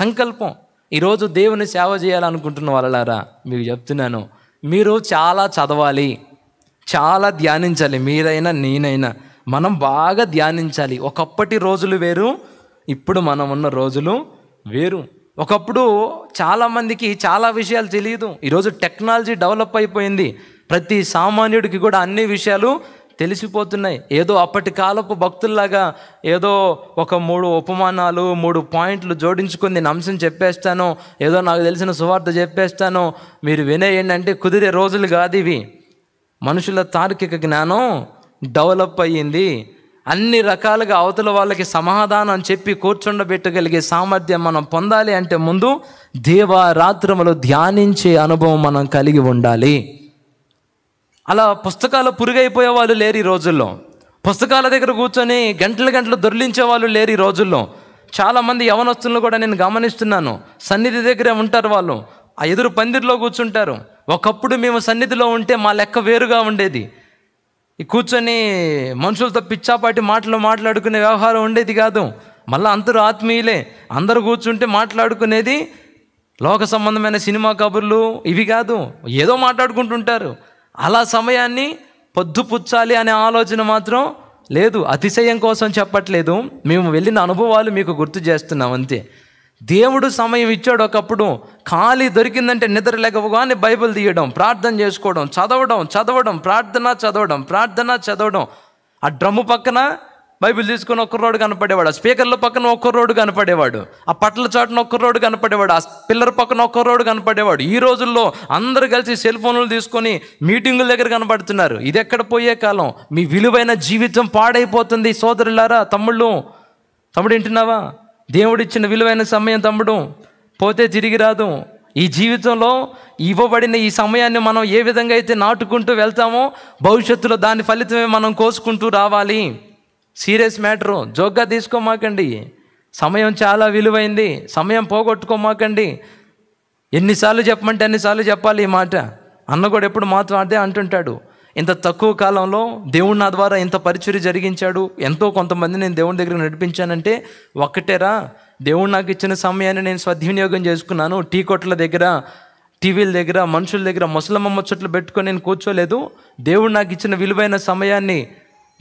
సంకల్పం ఈరోజు దేవుని సేవ చేయాలనుకుంటున్న వాళ్ళారా మీకు చెప్తున్నాను మీరు చాలా చదవాలి చాలా ధ్యానించాలి మీరైనా నేనైనా మనం బాగా ధ్యానించాలి ఒకప్పటి రోజులు వేరు ఇప్పుడు మనం ఉన్న రోజులు వేరు ఒకప్పుడు చాలామందికి చాలా విషయాలు తెలియదు ఈరోజు టెక్నాలజీ డెవలప్ అయిపోయింది ప్రతి సామాన్యుడికి కూడా అన్ని విషయాలు తెలిసిపోతున్నాయి ఏదో అప్పటి కాలపు భక్తుల్లాగా ఏదో ఒక మూడు ఉపమానాలు మూడు పాయింట్లు జోడించుకుని నేను అంశం చెప్పేస్తాను ఏదో నాకు తెలిసిన సువార్త చెప్పేస్తాను మీరు వినేయండి అంటే కుదిరే రోజులు కాదు ఇవి మనుషుల తార్కిక జ్ఞానం డెవలప్ అయ్యింది అన్ని రకాలుగా అవతల వాళ్ళకి సమాధానం చెప్పి కూర్చుండబెట్టగలిగే సామర్థ్యం మనం పొందాలి అంటే ముందు దేవారాత్రములు ధ్యానించే అనుభవం మనం కలిగి ఉండాలి అలా పుస్తకాలు పురుగైపోయే వాళ్ళు లేరు ఈ రోజుల్లో పుస్తకాల దగ్గర కూర్చొని గంటలు గంటలు దొర్లించే వాళ్ళు లేరు ఈ రోజుల్లో చాలామంది యవనస్తులను కూడా నేను గమనిస్తున్నాను సన్నిధి దగ్గరే ఉంటారు వాళ్ళు ఆ ఎదురు పందిరిలో కూర్చుంటారు ఒకప్పుడు మేము సన్నిధిలో ఉంటే మా లెక్క వేరుగా ఉండేది ఈ కూర్చొని మనుషులతో పిచ్చాపాటి మాటలు మాట్లాడుకునే వ్యవహారం ఉండేది కాదు మళ్ళీ అందరూ ఆత్మీయులే అందరూ కూర్చుంటే మాట్లాడుకునేది లోక సంబంధమైన సినిమా కబుర్లు ఇవి కాదు ఏదో మాట్లాడుకుంటుంటారు అలా సమయాన్ని పొద్దుపుచ్చాలి అనే ఆలోచన మాత్రం లేదు అతిశయం కోసం చెప్పట్లేదు మేము వెళ్ళిన అనుభవాలు మీకు గుర్తు చేస్తున్నాం అంతే దేవుడు సమయం ఇచ్చాడు ఒకప్పుడు ఖాళీ దొరికిందంటే నిద్ర లేకపోగానే బైబిల్ తీయడం ప్రార్థన చేసుకోవడం చదవడం చదవడం ప్రార్థన చదవడం ప్రార్థన చదవడం ఆ డ్రమ్ము పక్కన బైబిల్ తీసుకుని రోడ్డు కనపడేవాడు ఆ స్పీకర్ల పక్కన రోడ్డు కనపడేవాడు ఆ పట్ల చాటున రోడ్డు కనపడేవాడు ఆ పిల్లర్ పక్కన రోడ్డు కనపడేవాడు ఈ రోజుల్లో అందరు కలిసి సెల్ ఫోన్లు తీసుకొని మీటింగుల దగ్గర కనపడుతున్నారు ఇది ఎక్కడ పోయే కాలం మీ విలువైన జీవితం పాడైపోతుంది సోదరులారా తమ్ముళ్ళు తమ్ముడు వింటున్నావా దేవుడిచ్చిన విలువైన సమయం తమ్ముడు పోతే తిరిగి రాదు ఈ జీవితంలో ఇవ్వబడిన ఈ సమయాన్ని మనం ఏ విధంగా అయితే నాటుకుంటూ వెళ్తామో భవిష్యత్తులో దాని ఫలితమే మనం కోసుకుంటూ రావాలి సీరియస్ మ్యాటరు జోగ్గా తీసుకోమాకండి సమయం చాలా విలువైంది సమయం పోగొట్టుకోమాకండి ఎన్నిసార్లు చెప్పమంటే అన్నిసార్లు చెప్పాలి ఈ మాట అన్న కూడా ఎప్పుడు మాత్రం అదే అంటుంటాడు ఇంత తక్కువ కాలంలో దేవుడు నా ద్వారా ఇంత పరిచర్య జరిగించాడు ఎంతో కొంతమంది నేను దేవుని దగ్గర నడిపించానంటే ఒక్కటేరా దేవుడు నాకు ఇచ్చిన సమయాన్ని నేను సద్వినియోగం చేసుకున్నాను టీ కొట్ల దగ్గర టీవీల దగ్గర మనుషుల దగ్గర ముసలమ్మ ముచ్చట్లు పెట్టుకొని నేను కూర్చోలేదు దేవుడు నాకు ఇచ్చిన విలువైన సమయాన్ని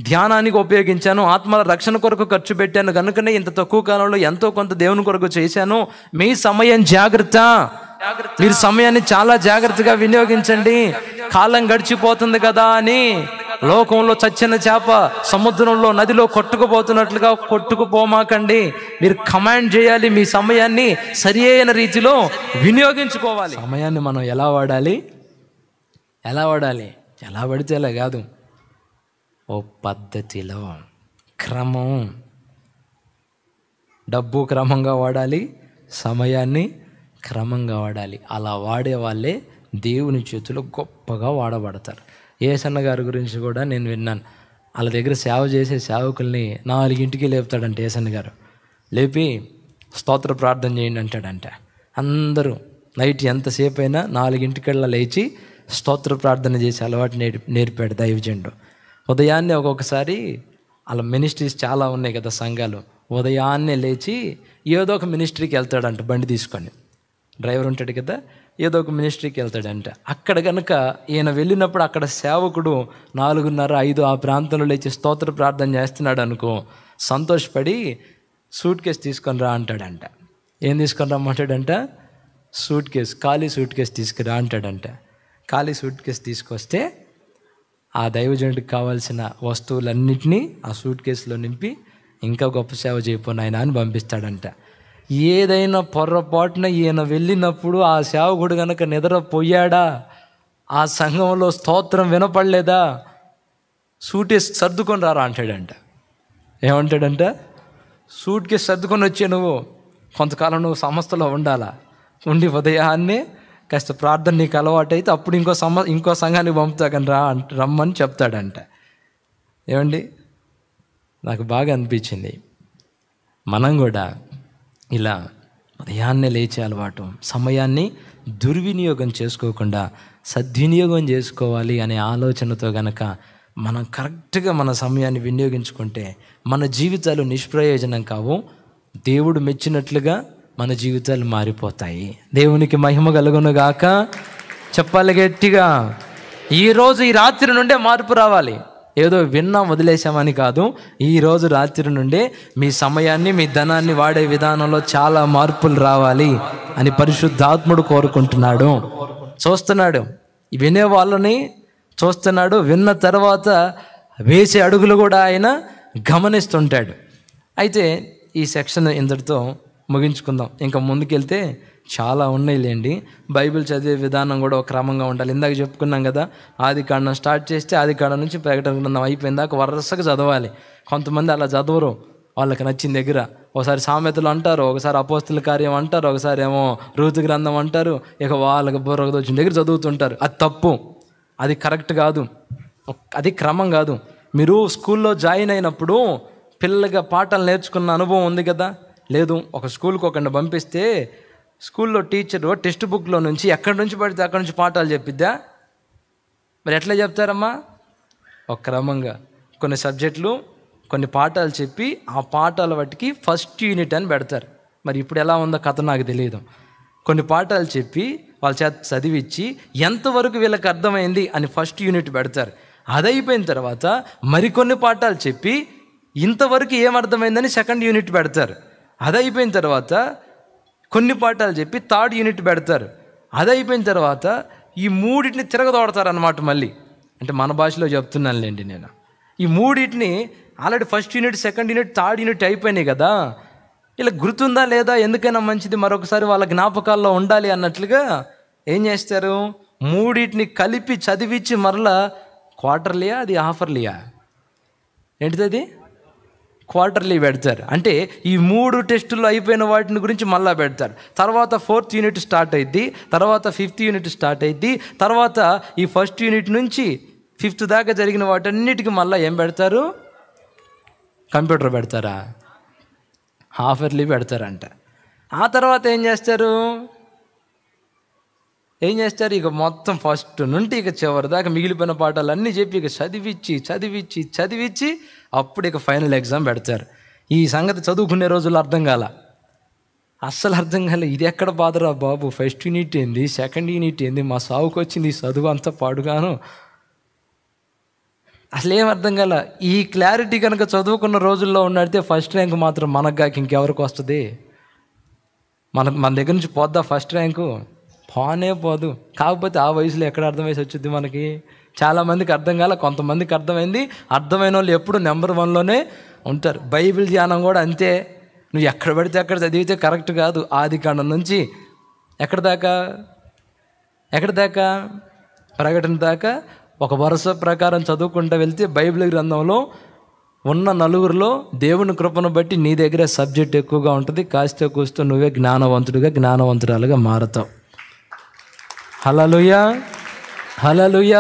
ధ్యానానికి ఉపయోగించాను ఆత్మల రక్షణ కొరకు ఖర్చు పెట్టాను కనుకనే ఇంత తక్కువ కాలంలో ఎంతో కొంత దేవుని కొరకు చేశాను మీ సమయం జాగ్రత్త మీరు సమయాన్ని చాలా జాగ్రత్తగా వినియోగించండి కాలం గడిచిపోతుంది కదా అని లోకంలో చచ్చిన చేప సముద్రంలో నదిలో కొట్టుకుపోతున్నట్లుగా కొట్టుకుపోమాకండి మీరు కమాండ్ చేయాలి మీ సమయాన్ని సరి అయిన రీతిలో వినియోగించుకోవాలి సమయాన్ని మనం ఎలా వాడాలి ఎలా వాడాలి ఎలా పడితే ఎలా కాదు ఓ పద్ధతిలో క్రమం డబ్బు క్రమంగా వాడాలి సమయాన్ని క్రమంగా వాడాలి అలా వాడే వాళ్ళే దేవుని చేతిలో గొప్పగా వాడబడతారు ఏసన్న గారి గురించి కూడా నేను విన్నాను వాళ్ళ దగ్గర సేవ చేసే సేవకుల్ని నాలుగింటికి లేపుతాడంట ఏసన్న గారు లేపి స్తోత్ర ప్రార్థన చేయండి అంటాడంట అందరూ నైట్ ఎంతసేపు అయినా నాలుగింటికల్లా లేచి స్తోత్ర ప్రార్థన చేసే అలవాటు నేర్ నేర్పాడు దైవజండు ఉదయాన్నే ఒక్కొక్కసారి వాళ్ళ మినిస్ట్రీస్ చాలా ఉన్నాయి కదా సంఘాలు ఉదయాన్నే లేచి ఏదో ఒక మినిస్ట్రీకి వెళ్తాడంట బండి తీసుకొని డ్రైవర్ ఉంటాడు కదా ఏదో ఒక మినిస్ట్రీకి వెళ్తాడంట అక్కడ కనుక ఈయన వెళ్ళినప్పుడు అక్కడ సేవకుడు నాలుగున్నర ఐదు ఆ ప్రాంతంలో లేచి స్తోత్ర ప్రార్థన చేస్తున్నాడు అనుకో సంతోషపడి సూట్ కేసు తీసుకొని రా అంటాడంట ఏం తీసుకొని రమ్మంటాడంట సూట్ కేసు ఖాళీ సూట్ కేసు తీసుకురా అంటాడంట ఖాళీ సూట్ కేసు తీసుకొస్తే ఆ దైవజనుడికి కావాల్సిన వస్తువులన్నింటినీ ఆ సూట్ కేసులో నింపి ఇంకా గొప్ప సేవ చేయపోయిన ఆయన అని పంపిస్తాడంట ఏదైనా పొరపాటున ఈయన వెళ్ళినప్పుడు ఆ సేవకుడు గనక నిద్రపోయాడా ఆ సంఘంలో స్తోత్రం వినపడలేదా సూటే సర్దుకొని రారా అంటాడంట ఏమంటాడంట సూట్కి సర్దుకొని వచ్చే నువ్వు కొంతకాలం నువ్వు సంస్థలో ఉండాలా ఉండి ఉదయాన్నే కాస్త ప్రార్థన నీకు అలవాటైతే అప్పుడు ఇంకో సమ ఇంకో సంఘానికి పంపుతా కానీ రా రమ్మని చెప్తాడంట ఏమండి నాకు బాగా అనిపించింది మనం కూడా ఇలా ఉదయాన్నే లేచే అలవాటు సమయాన్ని దుర్వినియోగం చేసుకోకుండా సద్వినియోగం చేసుకోవాలి అనే ఆలోచనతో గనక మనం కరెక్ట్గా మన సమయాన్ని వినియోగించుకుంటే మన జీవితాలు నిష్ప్రయోజనం కావు దేవుడు మెచ్చినట్లుగా మన జీవితాలు మారిపోతాయి దేవునికి మహిమ గాక చెప్పాలి గట్టిగా ఈరోజు ఈ రాత్రి నుండే మార్పు రావాలి ఏదో విన్నాం వదిలేసామని కాదు ఈరోజు రాత్రి నుండి మీ సమయాన్ని మీ ధనాన్ని వాడే విధానంలో చాలా మార్పులు రావాలి అని పరిశుద్ధాత్ముడు కోరుకుంటున్నాడు చూస్తున్నాడు వినే వాళ్ళని చూస్తున్నాడు విన్న తర్వాత వేసే అడుగులు కూడా ఆయన గమనిస్తుంటాడు అయితే ఈ సెక్షన్ ఇంతటితో ముగించుకుందాం ఇంకా ముందుకెళ్తే చాలా ఉన్నాయి లేండి బైబిల్ చదివే విధానం కూడా ఒక క్రమంగా ఉండాలి ఇందాక చెప్పుకున్నాం కదా ఆది కాండం స్టార్ట్ చేస్తే ఆది కాండం నుంచి ప్రకటన గ్రంథం అయిపోయిందాక వరసగా చదవాలి కొంతమంది అలా చదవరు వాళ్ళకి నచ్చిన దగ్గర ఒకసారి సామెతలు అంటారు ఒకసారి అపోస్తుల కార్యం అంటారు ఒకసారి ఏమో రుతు గ్రంథం అంటారు ఇక వాళ్ళకి బుర్రకు వచ్చిన దగ్గర చదువుతుంటారు అది తప్పు అది కరెక్ట్ కాదు అది క్రమం కాదు మీరు స్కూల్లో జాయిన్ అయినప్పుడు పిల్లగా పాఠాలు నేర్చుకున్న అనుభవం ఉంది కదా లేదు ఒక స్కూల్కి ఒకరిని పంపిస్తే స్కూల్లో టీచరు టెక్స్ట్ బుక్లో నుంచి ఎక్కడి నుంచి పడితే అక్కడి నుంచి పాఠాలు చెప్పిద్దా మరి ఎట్లా చెప్తారమ్మా ఒక క్రమంగా కొన్ని సబ్జెక్టులు కొన్ని పాఠాలు చెప్పి ఆ పాఠాల వాటికి ఫస్ట్ యూనిట్ అని పెడతారు మరి ఇప్పుడు ఎలా ఉందో కథ నాకు తెలియదు కొన్ని పాఠాలు చెప్పి వాళ్ళ చేత చదివిచ్చి ఎంతవరకు వీళ్ళకి అర్థమైంది అని ఫస్ట్ యూనిట్ పెడతారు అదైపోయిన తర్వాత మరికొన్ని పాఠాలు చెప్పి ఇంతవరకు ఏమర్థమైందని సెకండ్ యూనిట్ పెడతారు అదైపోయిన తర్వాత కొన్ని పాఠాలు చెప్పి థర్డ్ యూనిట్ పెడతారు అది అయిపోయిన తర్వాత ఈ మూడింటిని తిరగదోడతారు అన్నమాట మళ్ళీ అంటే మన భాషలో చెప్తున్నానులేండి నేను ఈ మూడింటిని already first unit second unit third unit అయిపోయినాయి కదా ఇలా గుర్తుందా లేదా ఎందుకైనా మంచిది మరొకసారి వాళ్ళ జ్ఞాపకాల్లో ఉండాలి అన్నట్లుగా ఏం చేస్తారు మూడింటిని కలిపి చదివించి మరలా క్వార్టర్లీయా అది ఆఫర్లీయా ఏంటిది క్వార్టర్లీ పెడతారు అంటే ఈ మూడు టెస్టులు అయిపోయిన వాటిని గురించి మళ్ళీ పెడతారు తర్వాత ఫోర్త్ యూనిట్ స్టార్ట్ అయింది తర్వాత ఫిఫ్త్ యూనిట్ స్టార్ట్ అయింది తర్వాత ఈ ఫస్ట్ యూనిట్ నుంచి ఫిఫ్త్ దాకా జరిగిన వాటన్నిటికీ మళ్ళీ ఏం పెడతారు కంప్యూటర్ పెడతారా హాఫ్ ఇయర్లీ పెడతారంట ఆ తర్వాత ఏం చేస్తారు ఏం చేస్తారు ఇక మొత్తం ఫస్ట్ నుండి ఇక చివరి దాకా మిగిలిపోయిన పాఠాలు అన్నీ చెప్పి ఇక చదివిచ్చి చదివిచ్చి చదివిచ్చి అప్పుడు ఇక ఫైనల్ ఎగ్జామ్ పెడతారు ఈ సంగతి చదువుకునే రోజులు అర్థం కాల అస్సలు అర్థం కాలే ఇది ఎక్కడ బాధరా బాబు ఫస్ట్ యూనిట్ ఏంది సెకండ్ యూనిట్ ఏంది మా సావుకు వచ్చింది చదువు అంతా పాడుగాను అసలు ఏం అర్థం కాల ఈ క్లారిటీ కనుక చదువుకున్న రోజుల్లో ఉన్నడితే ఫస్ట్ ర్యాంక్ మాత్రం మనకు కాక ఇంకెవరికి వస్తుంది మన మన దగ్గర నుంచి పోద్దా ఫస్ట్ ర్యాంకు పోనే పోదు కాకపోతే ఆ వయసులో ఎక్కడ అర్థమయ్యేసి వచ్చింది మనకి చాలామందికి అర్థం కాల కొంతమందికి అర్థమైంది అర్థమైన వాళ్ళు ఎప్పుడు నెంబర్ వన్లోనే ఉంటారు బైబిల్ ధ్యానం కూడా అంతే నువ్వు ఎక్కడ పడితే అక్కడ చదివితే కరెక్ట్ కాదు ఆది కాండం నుంచి ఎక్కడ దాకా ఎక్కడ దాకా ప్రకటన దాకా ఒక వరుస ప్రకారం చదువుకుంటూ వెళ్తే బైబిల్ గ్రంథంలో ఉన్న నలుగురిలో దేవుని కృపను బట్టి నీ దగ్గర సబ్జెక్ట్ ఎక్కువగా ఉంటుంది కాస్త కూస్తూ నువ్వే జ్ఞానవంతుడిగా జ్ఞానవంతురాలుగా మారతావు హలలుయ హలలుయ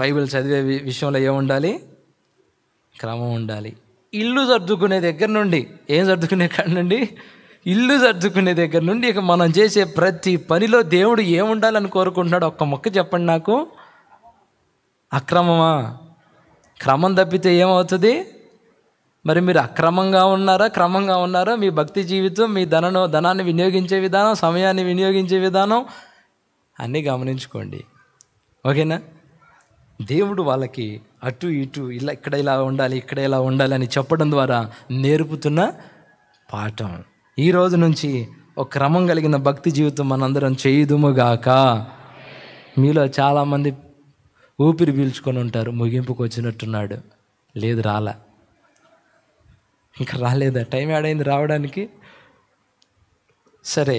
బైబిల్ చదివే విషయంలో ఏముండాలి క్రమం ఉండాలి ఇల్లు సర్దుకునే దగ్గర నుండి ఏం సర్దుకునే కాడ నుండి ఇల్లు సర్దుకునే దగ్గర నుండి ఇక మనం చేసే ప్రతి పనిలో దేవుడు ఏముండాలని కోరుకుంటున్నాడు ఒక్క మొక్క చెప్పండి నాకు అక్రమమా క్రమం తప్పితే ఏమవుతుంది మరి మీరు అక్రమంగా ఉన్నారా క్రమంగా ఉన్నారా మీ భక్తి జీవితం మీ ధనను ధనాన్ని వినియోగించే విధానం సమయాన్ని వినియోగించే విధానం అన్నీ గమనించుకోండి ఓకేనా దేవుడు వాళ్ళకి అటు ఇటు ఇలా ఇక్కడ ఇలా ఉండాలి ఇక్కడ ఇలా ఉండాలి అని చెప్పడం ద్వారా నేర్పుతున్న పాఠం ఈ రోజు నుంచి ఒక క్రమం కలిగిన భక్తి జీవితం మనందరం చేయుదుముగాక మీలో చాలామంది ఊపిరి పీల్చుకొని ఉంటారు ముగింపుకు వచ్చినట్టున్నాడు లేదు రాలా ఇంకా రాలేదా టైం యాడైంది రావడానికి సరే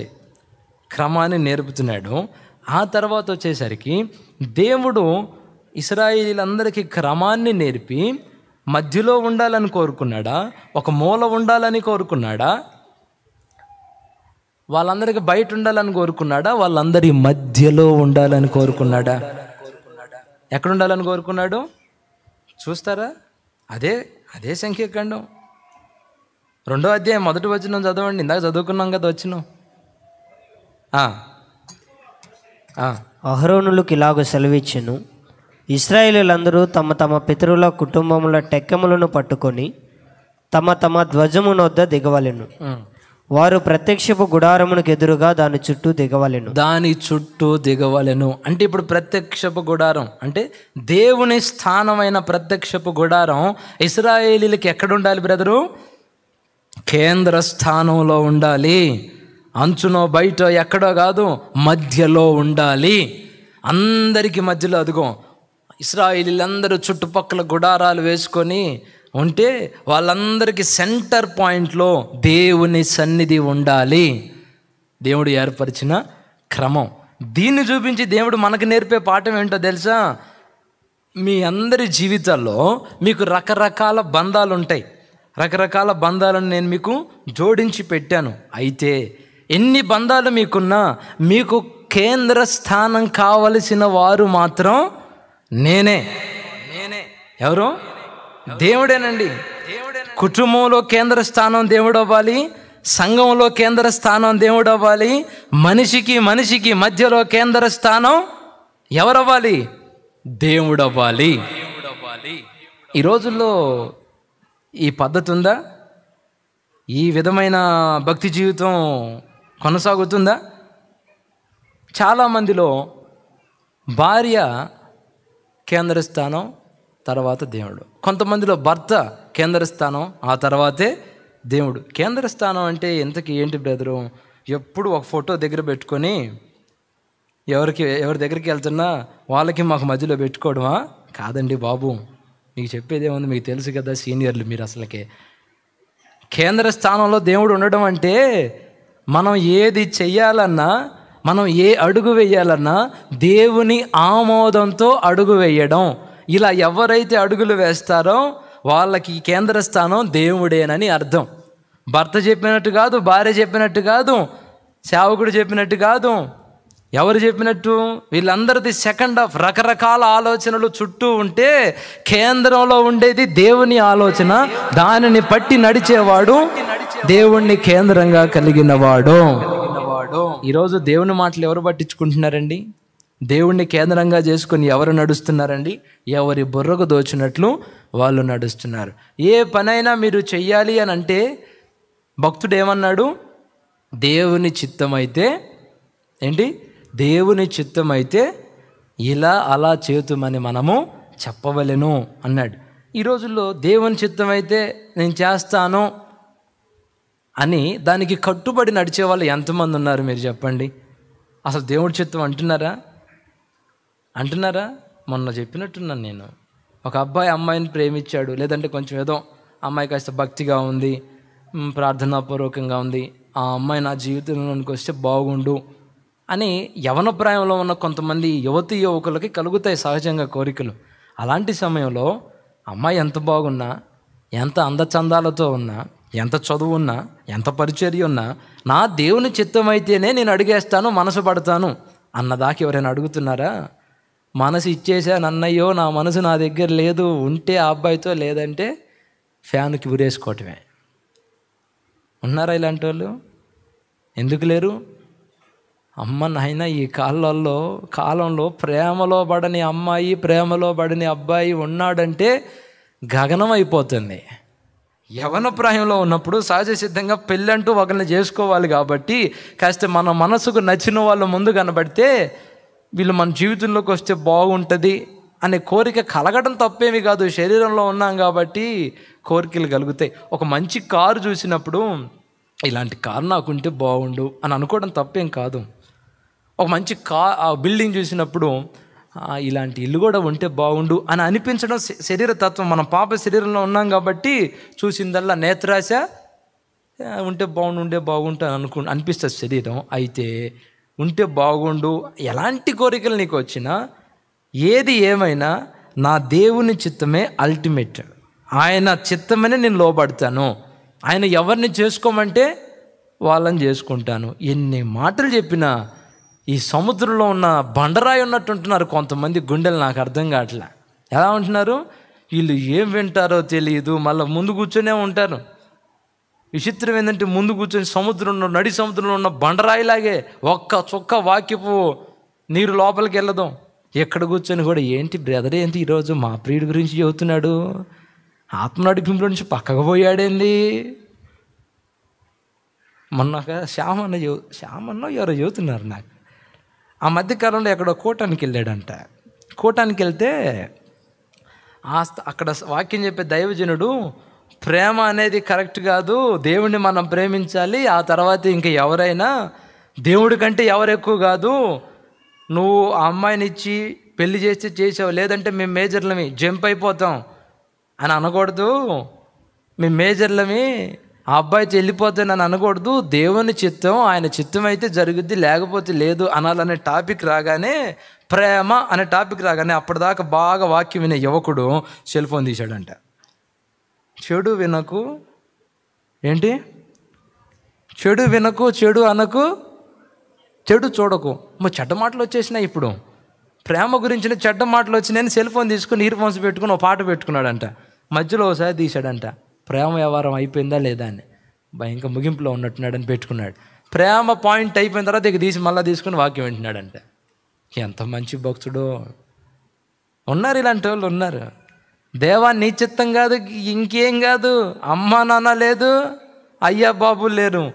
క్రమాన్ని నేర్పుతున్నాడు ఆ తర్వాత వచ్చేసరికి దేవుడు ఇస్రాయిలందరికీ క్రమాన్ని నేర్పి మధ్యలో ఉండాలని కోరుకున్నాడా ఒక మూల ఉండాలని కోరుకున్నాడా వాళ్ళందరికీ బయట ఉండాలని కోరుకున్నాడా వాళ్ళందరి మధ్యలో ఉండాలని కోరుకున్నాడా ఎక్కడ ఉండాలని కోరుకున్నాడు చూస్తారా అదే అదే సంఖ్య సంఖ్యాకాండం రెండో అధ్యాయం మొదటి వచ్చినాం చదవండి ఇందాక చదువుకున్నాం కదా వచ్చినాం అహరోనులకు ఇలాగ సెలవిచ్చెను ఇస్రాయేలీలందరూ తమ తమ పితరుల కుటుంబముల టెక్కములను పట్టుకొని తమ తమ ధ్వజమునొద్ద దిగవలెను వారు ప్రత్యక్షపు గుడారమునకు ఎదురుగా దాని చుట్టూ దిగవలెను దాని చుట్టూ దిగవలెను అంటే ఇప్పుడు ప్రత్యక్షపు గుడారం అంటే దేవుని స్థానమైన ప్రత్యక్షపు గుడారం ఇస్రాయేలీలకి ఎక్కడుండాలి బ్రదరు కేంద్ర స్థానంలో ఉండాలి అంచునో బయట ఎక్కడో కాదు మధ్యలో ఉండాలి అందరికీ మధ్యలో అదిగో అందరూ చుట్టుపక్కల గుడారాలు వేసుకొని ఉంటే వాళ్ళందరికీ సెంటర్ పాయింట్లో దేవుని సన్నిధి ఉండాలి దేవుడు ఏర్పరిచిన క్రమం దీన్ని చూపించి దేవుడు మనకు నేర్పే పాఠం ఏంటో తెలుసా మీ అందరి జీవితాల్లో మీకు రకరకాల బంధాలు ఉంటాయి రకరకాల బంధాలను నేను మీకు జోడించి పెట్టాను అయితే ఎన్ని బంధాలు మీకున్నా మీకు కేంద్ర స్థానం కావలసిన వారు మాత్రం నేనే నేనే ఎవరు దేవుడేనండి కుటుంబంలో కేంద్ర స్థానం దేవుడు అవ్వాలి సంఘంలో కేంద్ర స్థానం దేవుడు అవ్వాలి మనిషికి మనిషికి మధ్యలో కేంద్ర స్థానం ఎవరవ్వాలి దేవుడు అవ్వాలి ఈ రోజుల్లో ఈ పద్ధతి ఉందా ఈ విధమైన భక్తి జీవితం కొనసాగుతుందా చాలామందిలో భార్య కేంద్రస్థానం తర్వాత దేవుడు కొంతమందిలో భర్త కేంద్రస్థానం ఆ తర్వాతే దేవుడు కేంద్రస్థానం అంటే ఎంతకి ఏంటి బ్రదరు ఎప్పుడు ఒక ఫోటో దగ్గర పెట్టుకొని ఎవరికి ఎవరి దగ్గరికి వెళ్తున్నా వాళ్ళకి మాకు మధ్యలో పెట్టుకోవడమా కాదండి బాబు మీకు చెప్పేదేముంది మీకు తెలుసు కదా సీనియర్లు మీరు అసలుకే కేంద్ర స్థానంలో దేవుడు ఉండడం అంటే మనం ఏది చెయ్యాలన్నా మనం ఏ అడుగు వేయాలన్నా దేవుని ఆమోదంతో అడుగు వేయడం ఇలా ఎవరైతే అడుగులు వేస్తారో వాళ్ళకి కేంద్ర స్థానం దేవుడేనని అర్థం భర్త చెప్పినట్టు కాదు భార్య చెప్పినట్టు కాదు సేవకుడు చెప్పినట్టు కాదు ఎవరు చెప్పినట్టు వీళ్ళందరిది సెకండ్ ఆఫ్ రకరకాల ఆలోచనలు చుట్టూ ఉంటే కేంద్రంలో ఉండేది దేవుని ఆలోచన దానిని పట్టి నడిచేవాడు దేవుణ్ణి కేంద్రంగా కలిగిన వాడు ఈరోజు దేవుని మాటలు ఎవరు పట్టించుకుంటున్నారండి దేవుణ్ణి కేంద్రంగా చేసుకుని ఎవరు నడుస్తున్నారండి ఎవరి బుర్రకు దోచినట్లు వాళ్ళు నడుస్తున్నారు ఏ పనైనా మీరు చెయ్యాలి అని అంటే భక్తుడు ఏమన్నాడు దేవుని చిత్తం అయితే ఏంటి దేవుని చిత్తం అయితే ఇలా అలా చేతుమని మనము చెప్పవలెను అన్నాడు ఈ రోజుల్లో దేవుని చిత్తం అయితే నేను చేస్తాను అని దానికి కట్టుబడి నడిచే వాళ్ళు ఎంతమంది ఉన్నారు మీరు చెప్పండి అసలు దేవుడి చిత్తం అంటున్నారా అంటున్నారా మొన్న చెప్పినట్టున్నాను నేను ఒక అబ్బాయి అమ్మాయిని ప్రేమించాడు లేదంటే కొంచెం ఏదో అమ్మాయి కాస్త భక్తిగా ఉంది ప్రార్థనాపూర్వకంగా ఉంది ఆ అమ్మాయి నా జీవితంలోనికి వస్తే బాగుండు అని యవనప్రాయంలో ఉన్న కొంతమంది యువతి యువకులకి కలుగుతాయి సహజంగా కోరికలు అలాంటి సమయంలో అమ్మాయి ఎంత బాగున్నా ఎంత అందచందాలతో ఉన్నా ఎంత చదువు ఉన్నా ఎంత పరిచర్య ఉన్నా నా దేవుని చిత్తం అయితేనే నేను అడిగేస్తాను మనసు పడతాను అన్నదాకి ఎవరైనా అడుగుతున్నారా మనసు ఇచ్చేసా నన్నయ్యో నా మనసు నా దగ్గర లేదు ఉంటే ఆ అబ్బాయితో లేదంటే ఫ్యాన్కి ఉరేసుకోవటమే ఉన్నారా ఇలాంటి వాళ్ళు ఎందుకు లేరు అమ్మ నాయన ఈ కాలంలో కాలంలో ప్రేమలో పడని అమ్మాయి ప్రేమలో పడని అబ్బాయి ఉన్నాడంటే గగనం అయిపోతుంది యవన ప్రాయంలో ఉన్నప్పుడు సహజ సిద్ధంగా పెళ్ళంటూ ఒకరిని చేసుకోవాలి కాబట్టి కాస్త మన మనసుకు నచ్చిన వాళ్ళ ముందు కనబడితే వీళ్ళు మన జీవితంలోకి వస్తే బాగుంటుంది అనే కోరిక కలగడం తప్పేమి కాదు శరీరంలో ఉన్నాం కాబట్టి కోరికలు కలుగుతాయి ఒక మంచి కారు చూసినప్పుడు ఇలాంటి కారు నాకుంటే బాగుండు అని అనుకోవడం తప్పేం కాదు ఒక మంచి కా బిల్డింగ్ చూసినప్పుడు ఇలాంటి ఇల్లు కూడా ఉంటే బాగుండు అని అనిపించడం శరీర తత్వం మనం పాప శరీరంలో ఉన్నాం కాబట్టి చూసిందల్లా నేత్రాశ ఉంటే బాగుండుండే బాగుంటుంది అనుకు అనిపిస్తుంది శరీరం అయితే ఉంటే బాగుండు ఎలాంటి కోరికలు నీకు వచ్చినా ఏది ఏమైనా నా దేవుని చిత్తమే అల్టిమేట్ ఆయన చిత్తమనే నేను లోబడతాను ఆయన ఎవరిని చేసుకోమంటే వాళ్ళని చేసుకుంటాను ఎన్ని మాటలు చెప్పినా ఈ సముద్రంలో ఉన్న బండరాయి ఉన్నట్టు ఉంటున్నారు కొంతమంది గుండెలు నాకు అర్థం కావట్లే ఎలా ఉంటున్నారు వీళ్ళు ఏం వింటారో తెలియదు మళ్ళీ ముందు కూర్చొనే ఉంటారు విచిత్రం ఏంటంటే ముందు కూర్చొని సముద్రంలో నడి సముద్రంలో ఉన్న బండరాయిలాగే ఒక్క చొక్క వాక్యపు నీరు లోపలికి వెళ్ళదు ఎక్కడ కూర్చొని కూడా ఏంటి బ్రదర్ ఏంటి ఈరోజు మా ప్రియుడి గురించి చెబుతున్నాడు ఆత్మ నడిపింపుల నుంచి పక్కకు పోయాడేంది మొన్న శ్యామన్న శ్యామన్న ఎవరో చెబుతున్నారు నాకు ఆ మధ్యకాలంలో ఎక్కడో కూటానికి వెళ్ళాడంట కూటానికి వెళ్తే ఆ అక్కడ వాక్యం చెప్పే దైవజనుడు ప్రేమ అనేది కరెక్ట్ కాదు దేవుణ్ణి మనం ప్రేమించాలి ఆ తర్వాత ఇంక ఎవరైనా దేవుడి కంటే ఎవరు ఎక్కువ కాదు నువ్వు ఆ అమ్మాయిని ఇచ్చి పెళ్లి చేస్తే చేసావు లేదంటే మేము మేజర్లమి జంప్ అయిపోతాం అని అనకూడదు మేము మేజర్లమి ఆ అబ్బాయితో వెళ్ళిపోతే నన్ను అనకూడదు దేవుని చిత్తం ఆయన చిత్తం అయితే జరుగుద్ది లేకపోతే లేదు అనాలనే టాపిక్ రాగానే ప్రేమ అనే టాపిక్ రాగానే అప్పటిదాకా బాగా వాక్యం వినే యువకుడు సెల్ ఫోన్ తీశాడంట చెడు వినకు ఏంటి చెడు వినకు చెడు అనకు చెడు చూడకు మా చెడ్డ మాటలు వచ్చేసినాయి ఇప్పుడు ప్రేమ గురించిన చెడ్డ మాటలు వచ్చినాయని సెల్ ఫోన్ తీసుకుని ఇయర్ ఫోన్స్ పెట్టుకుని ఒక పాట పెట్టుకున్నాడంట మధ్యలో ఒకసారి తీశాడంట ప్రేమ వ్యవహారం అయిపోయిందా లేదా అని ఇంకా ముగింపులో ఉన్నట్టున్నాడని పెట్టుకున్నాడు ప్రేమ పాయింట్ అయిపోయిన తర్వాత ఇక తీసి మళ్ళీ తీసుకుని వాక్యం వింటున్నాడంటే ఎంత మంచి భక్తుడు ఉన్నారు ఇలాంటి వాళ్ళు ఉన్నారు దేవా నీ చిత్తం కాదు ఇంకేం కాదు అమ్మ నాన్న లేదు అయ్యా బాబు లేరు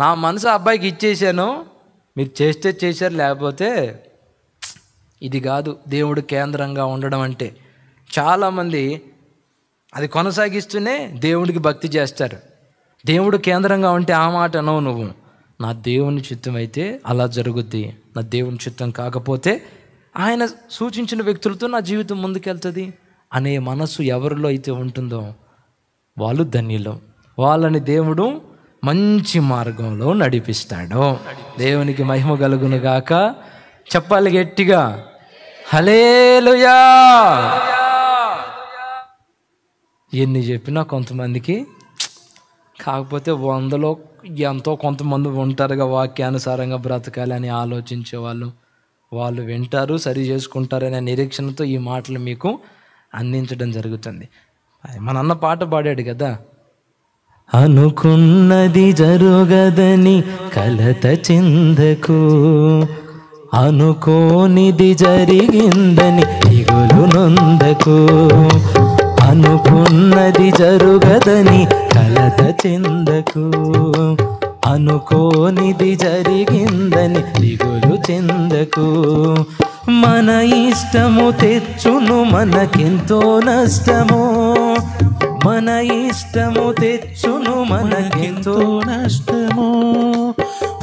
నా మనసు అబ్బాయికి ఇచ్చేసాను మీరు చేస్తే చేశారు లేకపోతే ఇది కాదు దేవుడు కేంద్రంగా ఉండడం అంటే చాలామంది అది కొనసాగిస్తూనే దేవుడికి భక్తి చేస్తారు దేవుడు కేంద్రంగా ఉంటే ఆ మాట అనవు నువ్వు నా దేవుని చిత్తం అయితే అలా జరుగుద్ది నా దేవుని చిత్తం కాకపోతే ఆయన సూచించిన వ్యక్తులతో నా జీవితం ముందుకెళ్తుంది అనే మనసు ఎవరిలో అయితే ఉంటుందో వాళ్ళు ధన్యులు వాళ్ళని దేవుడు మంచి మార్గంలో నడిపిస్తాడు దేవునికి మహిమ కలుగును గాక చెప్పాలి గట్టిగా హలేలుయా ఎన్ని చెప్పినా కొంతమందికి కాకపోతే వందలో ఎంతో కొంతమంది ఉంటారుగా వాక్యానుసారంగా బ్రతకాలి అని ఆలోచించే వాళ్ళు వాళ్ళు వింటారు సరి చేసుకుంటారనే నిరీక్షణతో ఈ మాటలు మీకు అందించడం జరుగుతుంది మన అన్న పాట పాడాడు కదా అనుకున్నది జరుగదని కలత చిందకు అనుకోనిది జరిగిందని ఇగులు నందకు అనుకున్నది జరుగదని కలత చెందకు అనుకోనిది జరిగిందని దిగులు చెందకు మన ఇష్టము తెచ్చును మనకెంతో నష్టము మన ఇష్టము తెచ్చును మనకెంతో నష్టము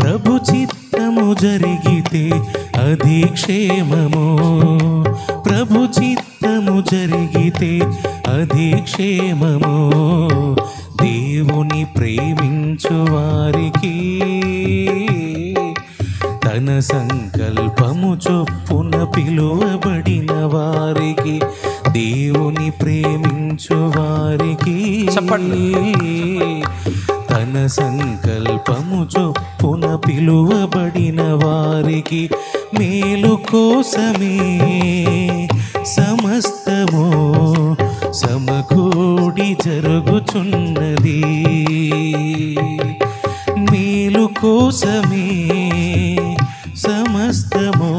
ప్రభు చిత్తము జరిగితే అది క్షేమము ప్రభు చిత్తము జరిగితే అది క్షేమము దేవుని ప్రేమించు వారికి తన సంకల్పము చొప్పున పిలువబడిన వారికి దేవుని ప్రేమించు వారికి తన సంకల్పము చొప్పున పిలువబడిన వారికి మేలు కోసమే సమస్తమో సమకూడి జరుగుచున్నది మీలు కోసమే సమస్తము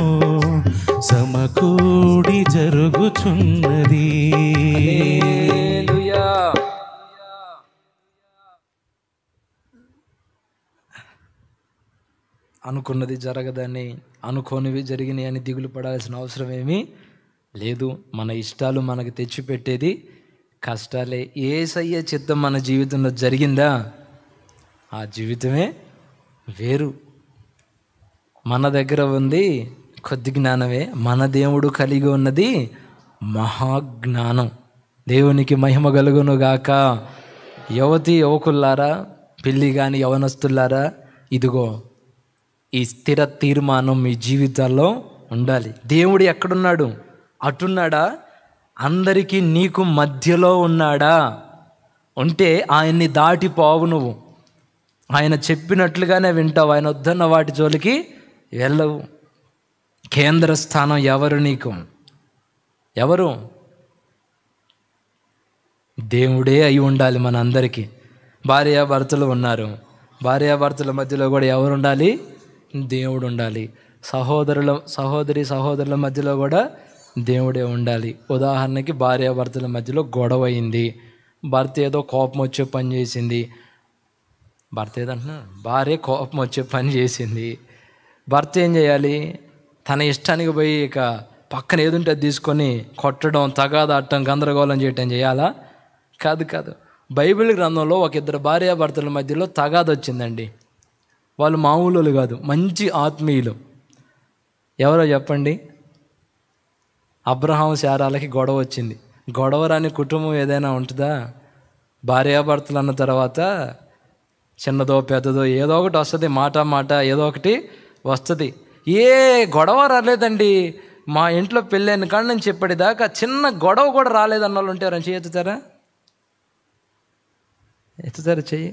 సమకూడి జరుగుచున్నది అనుకున్నది జరగదని అనుకోనివి జరిగినాయి అని దిగులు పడాల్సిన అవసరం ఏమీ లేదు మన ఇష్టాలు మనకు తెచ్చిపెట్టేది కష్టాలే ఏసయ్య చిత్తం మన జీవితంలో జరిగిందా ఆ జీవితమే వేరు మన దగ్గర ఉంది కొద్ది జ్ఞానమే మన దేవుడు కలిగి ఉన్నది మహాజ్ఞానం దేవునికి మహిమ కలుగునుగాక యువతి యువకుల్లారా పెళ్ళి కానీ యవనస్తులారా ఇదిగో ఈ స్థిర తీర్మానం మీ జీవితాల్లో ఉండాలి దేవుడు ఎక్కడున్నాడు అటున్నాడా అందరికీ నీకు మధ్యలో ఉన్నాడా ఉంటే ఆయన్ని దాటిపోవు నువ్వు ఆయన చెప్పినట్లుగానే వింటావు ఆయన వద్దన్న వాటి జోలికి వెళ్ళవు కేంద్ర స్థానం ఎవరు నీకు ఎవరు దేవుడే అయి ఉండాలి మనందరికీ భార్యాభర్తలు ఉన్నారు భార్యాభర్తల మధ్యలో కూడా ఎవరు ఉండాలి దేవుడు ఉండాలి సహోదరుల సహోదరి సహోదరుల మధ్యలో కూడా దేవుడే ఉండాలి ఉదాహరణకి భార్యాభర్తల మధ్యలో గొడవ అయింది భర్త ఏదో కోపం వచ్చే పని చేసింది భర్త ఏదంటున్నారు భార్య కోపం వచ్చే పని చేసింది భర్త ఏం చేయాలి తన ఇష్టానికి పోయి ఇక పక్కన ఏదుంటే తీసుకొని కొట్టడం తగాదాటం గందరగోళం చేయటం చేయాలా కాదు కాదు బైబిల్ గ్రంథంలో ఒక ఇద్దరు భార్యాభర్తల మధ్యలో తగాద వచ్చిందండి వాళ్ళు మామూలు కాదు మంచి ఆత్మీయులు ఎవరో చెప్పండి అబ్రహాం శారాలకి గొడవ వచ్చింది గొడవ రాని కుటుంబం ఏదైనా ఉంటుందా భార్యాభర్తలు అన్న తర్వాత చిన్నదో పెద్దదో ఏదో ఒకటి వస్తుంది మాట మాట ఏదో ఒకటి వస్తుంది ఏ గొడవ రాలేదండి మా ఇంట్లో పెళ్ళైన కాడ నుంచి చెప్పేదాకా చిన్న గొడవ కూడా రాలేదన్న వాళ్ళు ఉంటే ఎవరైనా ఎత్తుతారా ఎత్తుతారు చెయ్యి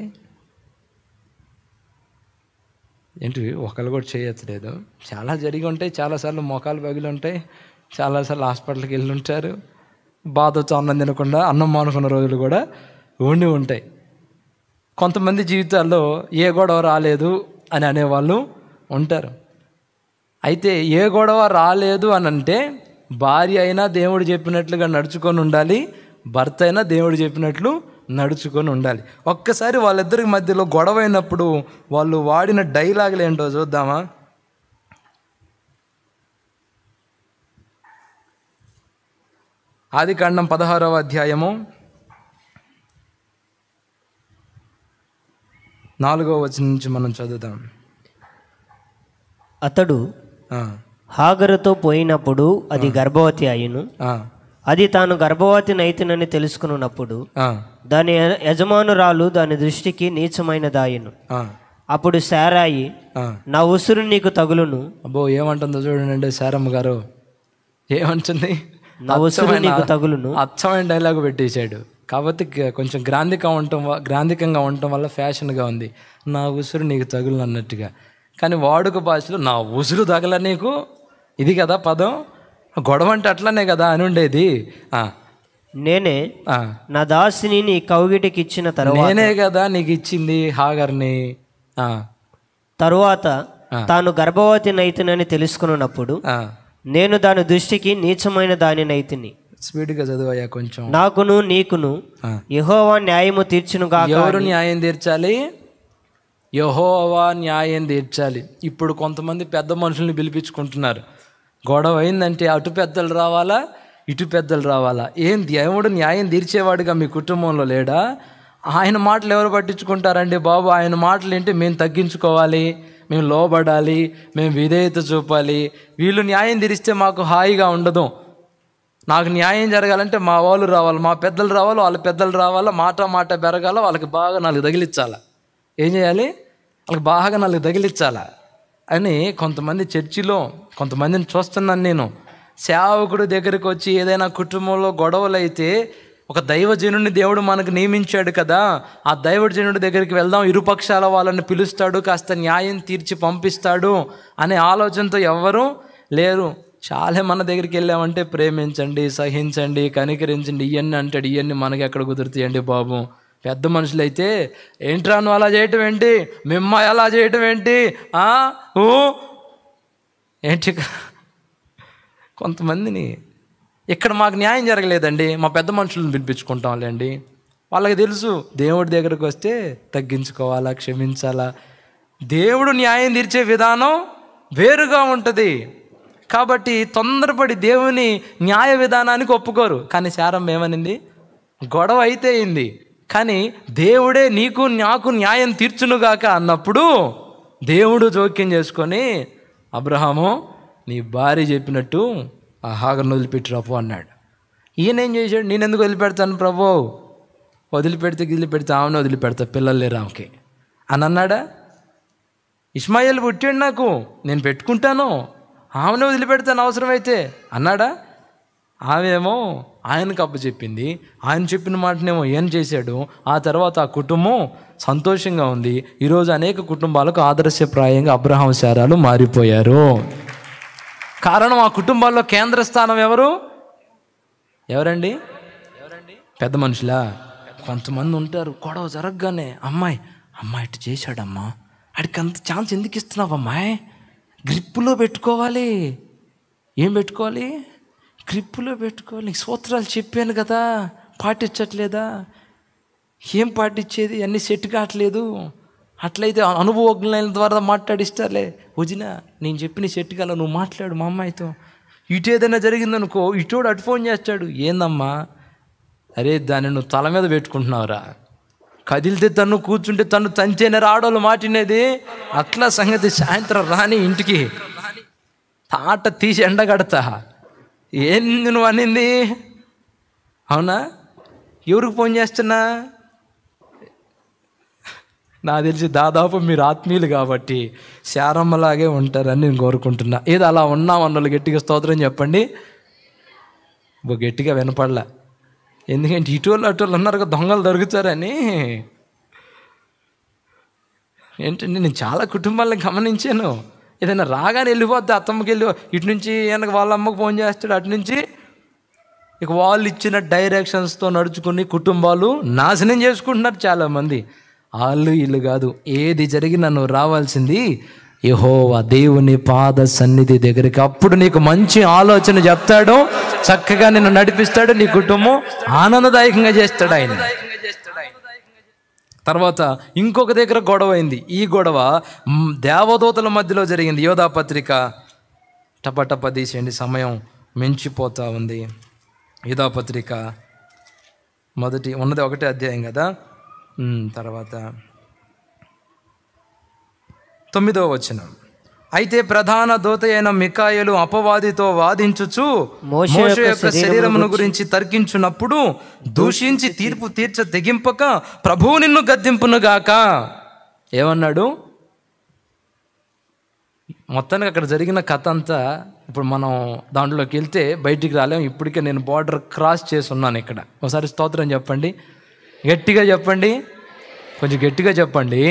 ఏంటి ఒకళ్ళు కూడా చేయట్లేదు చాలా జరిగి ఉంటాయి చాలాసార్లు మోకాలు పగిలి ఉంటాయి చాలాసార్లు హాస్పిటల్కి వెళ్ళి ఉంటారు బాధతో అన్నం తినకుండా అన్నం మానుకున్న రోజులు కూడా ఉండి ఉంటాయి కొంతమంది జీవితాల్లో ఏ గొడవ రాలేదు అని అనేవాళ్ళు ఉంటారు అయితే ఏ గొడవ రాలేదు అని అంటే భార్య అయినా దేవుడు చెప్పినట్లుగా నడుచుకొని ఉండాలి భర్త అయినా దేవుడు చెప్పినట్లు నడుచుకొని ఉండాలి ఒక్కసారి వాళ్ళిద్దరి మధ్యలో గొడవ అయినప్పుడు వాళ్ళు వాడిన డైలాగులు ఏంటో చూద్దామా ఆదికాండం పదహారవ అధ్యాయము నాలుగవ వచనం నుంచి మనం చదువుదాం అతడు హాగరుతో పోయినప్పుడు అది గర్భవతి అయిను అది తాను గర్భవతి నైతినని తెలుసుకున్నప్పుడు దాని యజమానురాలు దాని దృష్టికి నీచమైనదాయను అప్పుడు శారాయి నా ఉసురు నీకు తగులును అబ్బో ఏమంటుందో చూడండి సారమ్మ గారు ఏమంటుంది నా నీకు తగులును అచ్చమైన డైలాగ్ పెట్టేశాడు కాబట్టి కొంచెం గ్రాంధిక ఉండటం గ్రాంధికంగా ఉండటం వల్ల ఫ్యాషన్గా ఉంది నా ఉసురు నీకు తగులు అన్నట్టుగా కానీ వాడుక భాషలో నా ఉసురు తగల నీకు ఇది కదా పదం గొడవ అంటే అట్లనే కదా అని ఉండేది నేనే నా దాసిని నీ కౌగిటికి ఇచ్చిన తర్వాత నేనే కదా నీకు ఇచ్చింది హాగర్ని తరువాత తాను గర్భవతి నైతునని తెలుసుకున్నప్పుడు నేను దాని దృష్టికి నీచమైన దాని నైతిని స్పీడ్గా చదివాయా కొంచెం నాకును నీకును యహోవా న్యాయము తీర్చునుగా ఎవరు న్యాయం తీర్చాలి యహోవా న్యాయం తీర్చాలి ఇప్పుడు కొంతమంది పెద్ద మనుషుల్ని పిలిపించుకుంటున్నారు గొడవ అయిందంటే అటు పెద్దలు రావాలా ఇటు పెద్దలు రావాలా ఏం దేవుడు న్యాయం తీర్చేవాడుగా మీ కుటుంబంలో లేడా ఆయన మాటలు ఎవరు పట్టించుకుంటారండి బాబు ఆయన మాటలు ఏంటి మేము తగ్గించుకోవాలి మేము లోబడాలి మేము విధేయత చూపాలి వీళ్ళు న్యాయం తీరిస్తే మాకు హాయిగా ఉండదు నాకు న్యాయం జరగాలంటే మా వాళ్ళు రావాలి మా పెద్దలు రావాలి వాళ్ళ పెద్దలు రావాలి మాట మాట పెరగాల వాళ్ళకి బాగా నాలుగు తగిలిచ్చాలా ఏం చేయాలి వాళ్ళకి బాగా నాలుగు తగిలిచ్చాల అని కొంతమంది చర్చిలో కొంతమందిని చూస్తున్నాను నేను సేవకుడు దగ్గరికి వచ్చి ఏదైనా కుటుంబంలో గొడవలు అయితే ఒక దైవజనుడిని దేవుడు మనకు నియమించాడు కదా ఆ దైవజనుడి దగ్గరికి వెళ్దాం ఇరుపక్షాల వాళ్ళని పిలుస్తాడు కాస్త న్యాయం తీర్చి పంపిస్తాడు అనే ఆలోచనతో ఎవ్వరూ లేరు చాలా మన దగ్గరికి వెళ్ళామంటే ప్రేమించండి సహించండి కనికరించండి ఇవన్నీ అంటాడు ఇవన్నీ మనకి ఎక్కడ కుదురుతాయండి బాబు పెద్ద మనుషులు అయితే ఏంట్రా నువ్వు అలా చేయటం ఏంటి మిమ్మ అలా చేయటం ఏంటి ఏంటి కొంతమందిని ఇక్కడ మాకు న్యాయం జరగలేదండి మా పెద్ద మనుషులను పిలిపించుకుంటాంలేండి వాళ్ళకి తెలుసు దేవుడి దగ్గరకు వస్తే తగ్గించుకోవాలా క్షమించాలా దేవుడు న్యాయం తీర్చే విధానం వేరుగా ఉంటుంది కాబట్టి తొందరపడి దేవుని న్యాయ విధానానికి ఒప్పుకోరు కానీ శారం ఏమనింది గొడవ అయితే అయింది కానీ దేవుడే నీకు నాకు న్యాయం తీర్చునుగాక అన్నప్పుడు దేవుడు జోక్యం చేసుకొని అబ్రహాము నీ భార్య చెప్పినట్టు ఆ హాగర్ను వదిలిపెట్టి ప్రభు అన్నాడు ఈయన ఏం చేశాడు నేను ఎందుకు వదిలిపెడతాను ప్రభు వదిలిపెడితే గిదిలిపెడితే ఆమెను వదిలిపెడతా పిల్లలు లేరు ఆమెకి అని అన్నాడా ఇస్మాయిల్ పుట్టాడు నాకు నేను పెట్టుకుంటాను ఆమెను వదిలిపెడతాను అవసరమైతే అన్నాడా ఆమెమో ఆయనకు అప్పు చెప్పింది ఆయన చెప్పిన మాటనేమో ఏం చేశాడు ఆ తర్వాత ఆ కుటుంబం సంతోషంగా ఉంది ఈరోజు అనేక కుటుంబాలకు ఆదర్శప్రాయంగా అబ్రహాం శారాలు మారిపోయారు కారణం ఆ కుటుంబాల్లో కేంద్ర స్థానం ఎవరు ఎవరండి పెద్ద మనుషులా కొంతమంది ఉంటారు గొడవ జరగగానే అమ్మాయి అమ్మాయి ఇటు చేశాడమ్మా ఆడికి అంత ఛాన్స్ ఎందుకు ఇస్తున్నావు అమ్మాయి గ్రిప్పులో పెట్టుకోవాలి ఏం పెట్టుకోవాలి గ్రిప్పులో పెట్టుకోవాలి సూత్రాలు చెప్పాను కదా పాటించట్లేదా ఏం పాటించేది అన్నీ సెట్ కావట్లేదు అట్లయితే అనుభవజ్ఞుల ద్వారా మాట్లాడిస్తారులే వదిన నేను చెప్పిన చెట్టు కల నువ్వు మాట్లాడు మా అమ్మాయితో ఇటు ఏదైనా జరిగిందనుకో ఇటోడు అటు ఫోన్ చేస్తాడు ఏందమ్మా అరే దాన్ని నువ్వు తల మీద పెట్టుకుంటున్నావురా కదిలితే తను కూర్చుంటే తను తంచేనే రాడోళ్ళు మాటినేది అట్లా సంగతి సాయంత్రం రాని ఇంటికి తాట తీసి ఎండగడతా ఏంది నువ్వు అనింది అవునా ఎవరికి ఫోన్ చేస్తున్నా నాకు తెలిసి దాదాపు మీరు ఆత్మీయులు కాబట్టి శారమ్మలాగే ఉంటారని నేను కోరుకుంటున్నా ఏదో అలా ఉన్నా అన్నోళ్ళు గట్టిగా స్తోత్రం చెప్పండి గట్టిగా వినపడలే ఎందుకంటే ఇటువల్ అటువల్ అన్నారు దొంగలు దొరుకుతారని ఏంటంటే నేను చాలా కుటుంబాలను గమనించాను ఏదైనా రాగానే వెళ్ళిపోద్ది అత్తమ్మకి వెళ్ళి ఇటు నుంచి వెనక వాళ్ళ అమ్మకు ఫోన్ చేస్తాడు అటు నుంచి ఇక వాళ్ళు ఇచ్చిన డైరెక్షన్స్తో నడుచుకుని కుటుంబాలు నాశనం చేసుకుంటున్నారు చాలామంది ఆళ్ళు ఇల్లు కాదు ఏది జరిగినా నువ్వు రావాల్సింది యహోవా దేవుని పాద సన్నిధి దగ్గరికి అప్పుడు నీకు మంచి ఆలోచన చెప్తాడు చక్కగా నిన్ను నడిపిస్తాడు నీ కుటుంబం ఆనందదాయకంగా చేస్తాడు ఆయన తర్వాత ఇంకొక దగ్గర గొడవ అయింది ఈ గొడవ దేవదూతల మధ్యలో జరిగింది యోధా పత్రిక టపటప తీసేయండి సమయం మించిపోతూ ఉంది యోధా పత్రిక మొదటి ఉన్నది ఒకటే అధ్యాయం కదా తర్వాత తొమ్మిదవ వచనం అయితే ప్రధాన దూత అయిన మికాయలు అపవాదితో వాదించుచు యొక్క శరీరమును గురించి తర్కించున్నప్పుడు దూషించి తీర్పు తీర్చ తెగింపక ప్రభువు నిన్ను గాక ఏమన్నాడు మొత్తానికి అక్కడ జరిగిన కథ అంతా ఇప్పుడు మనం దాంట్లోకి వెళ్తే బయటికి రాలేం ఇప్పటికే నేను బార్డర్ క్రాస్ చేసి ఉన్నాను ఇక్కడ ఒకసారి స్తోత్రం చెప్పండి గట్టిగా చెప్పండి కొంచెం గట్టిగా చెప్పండి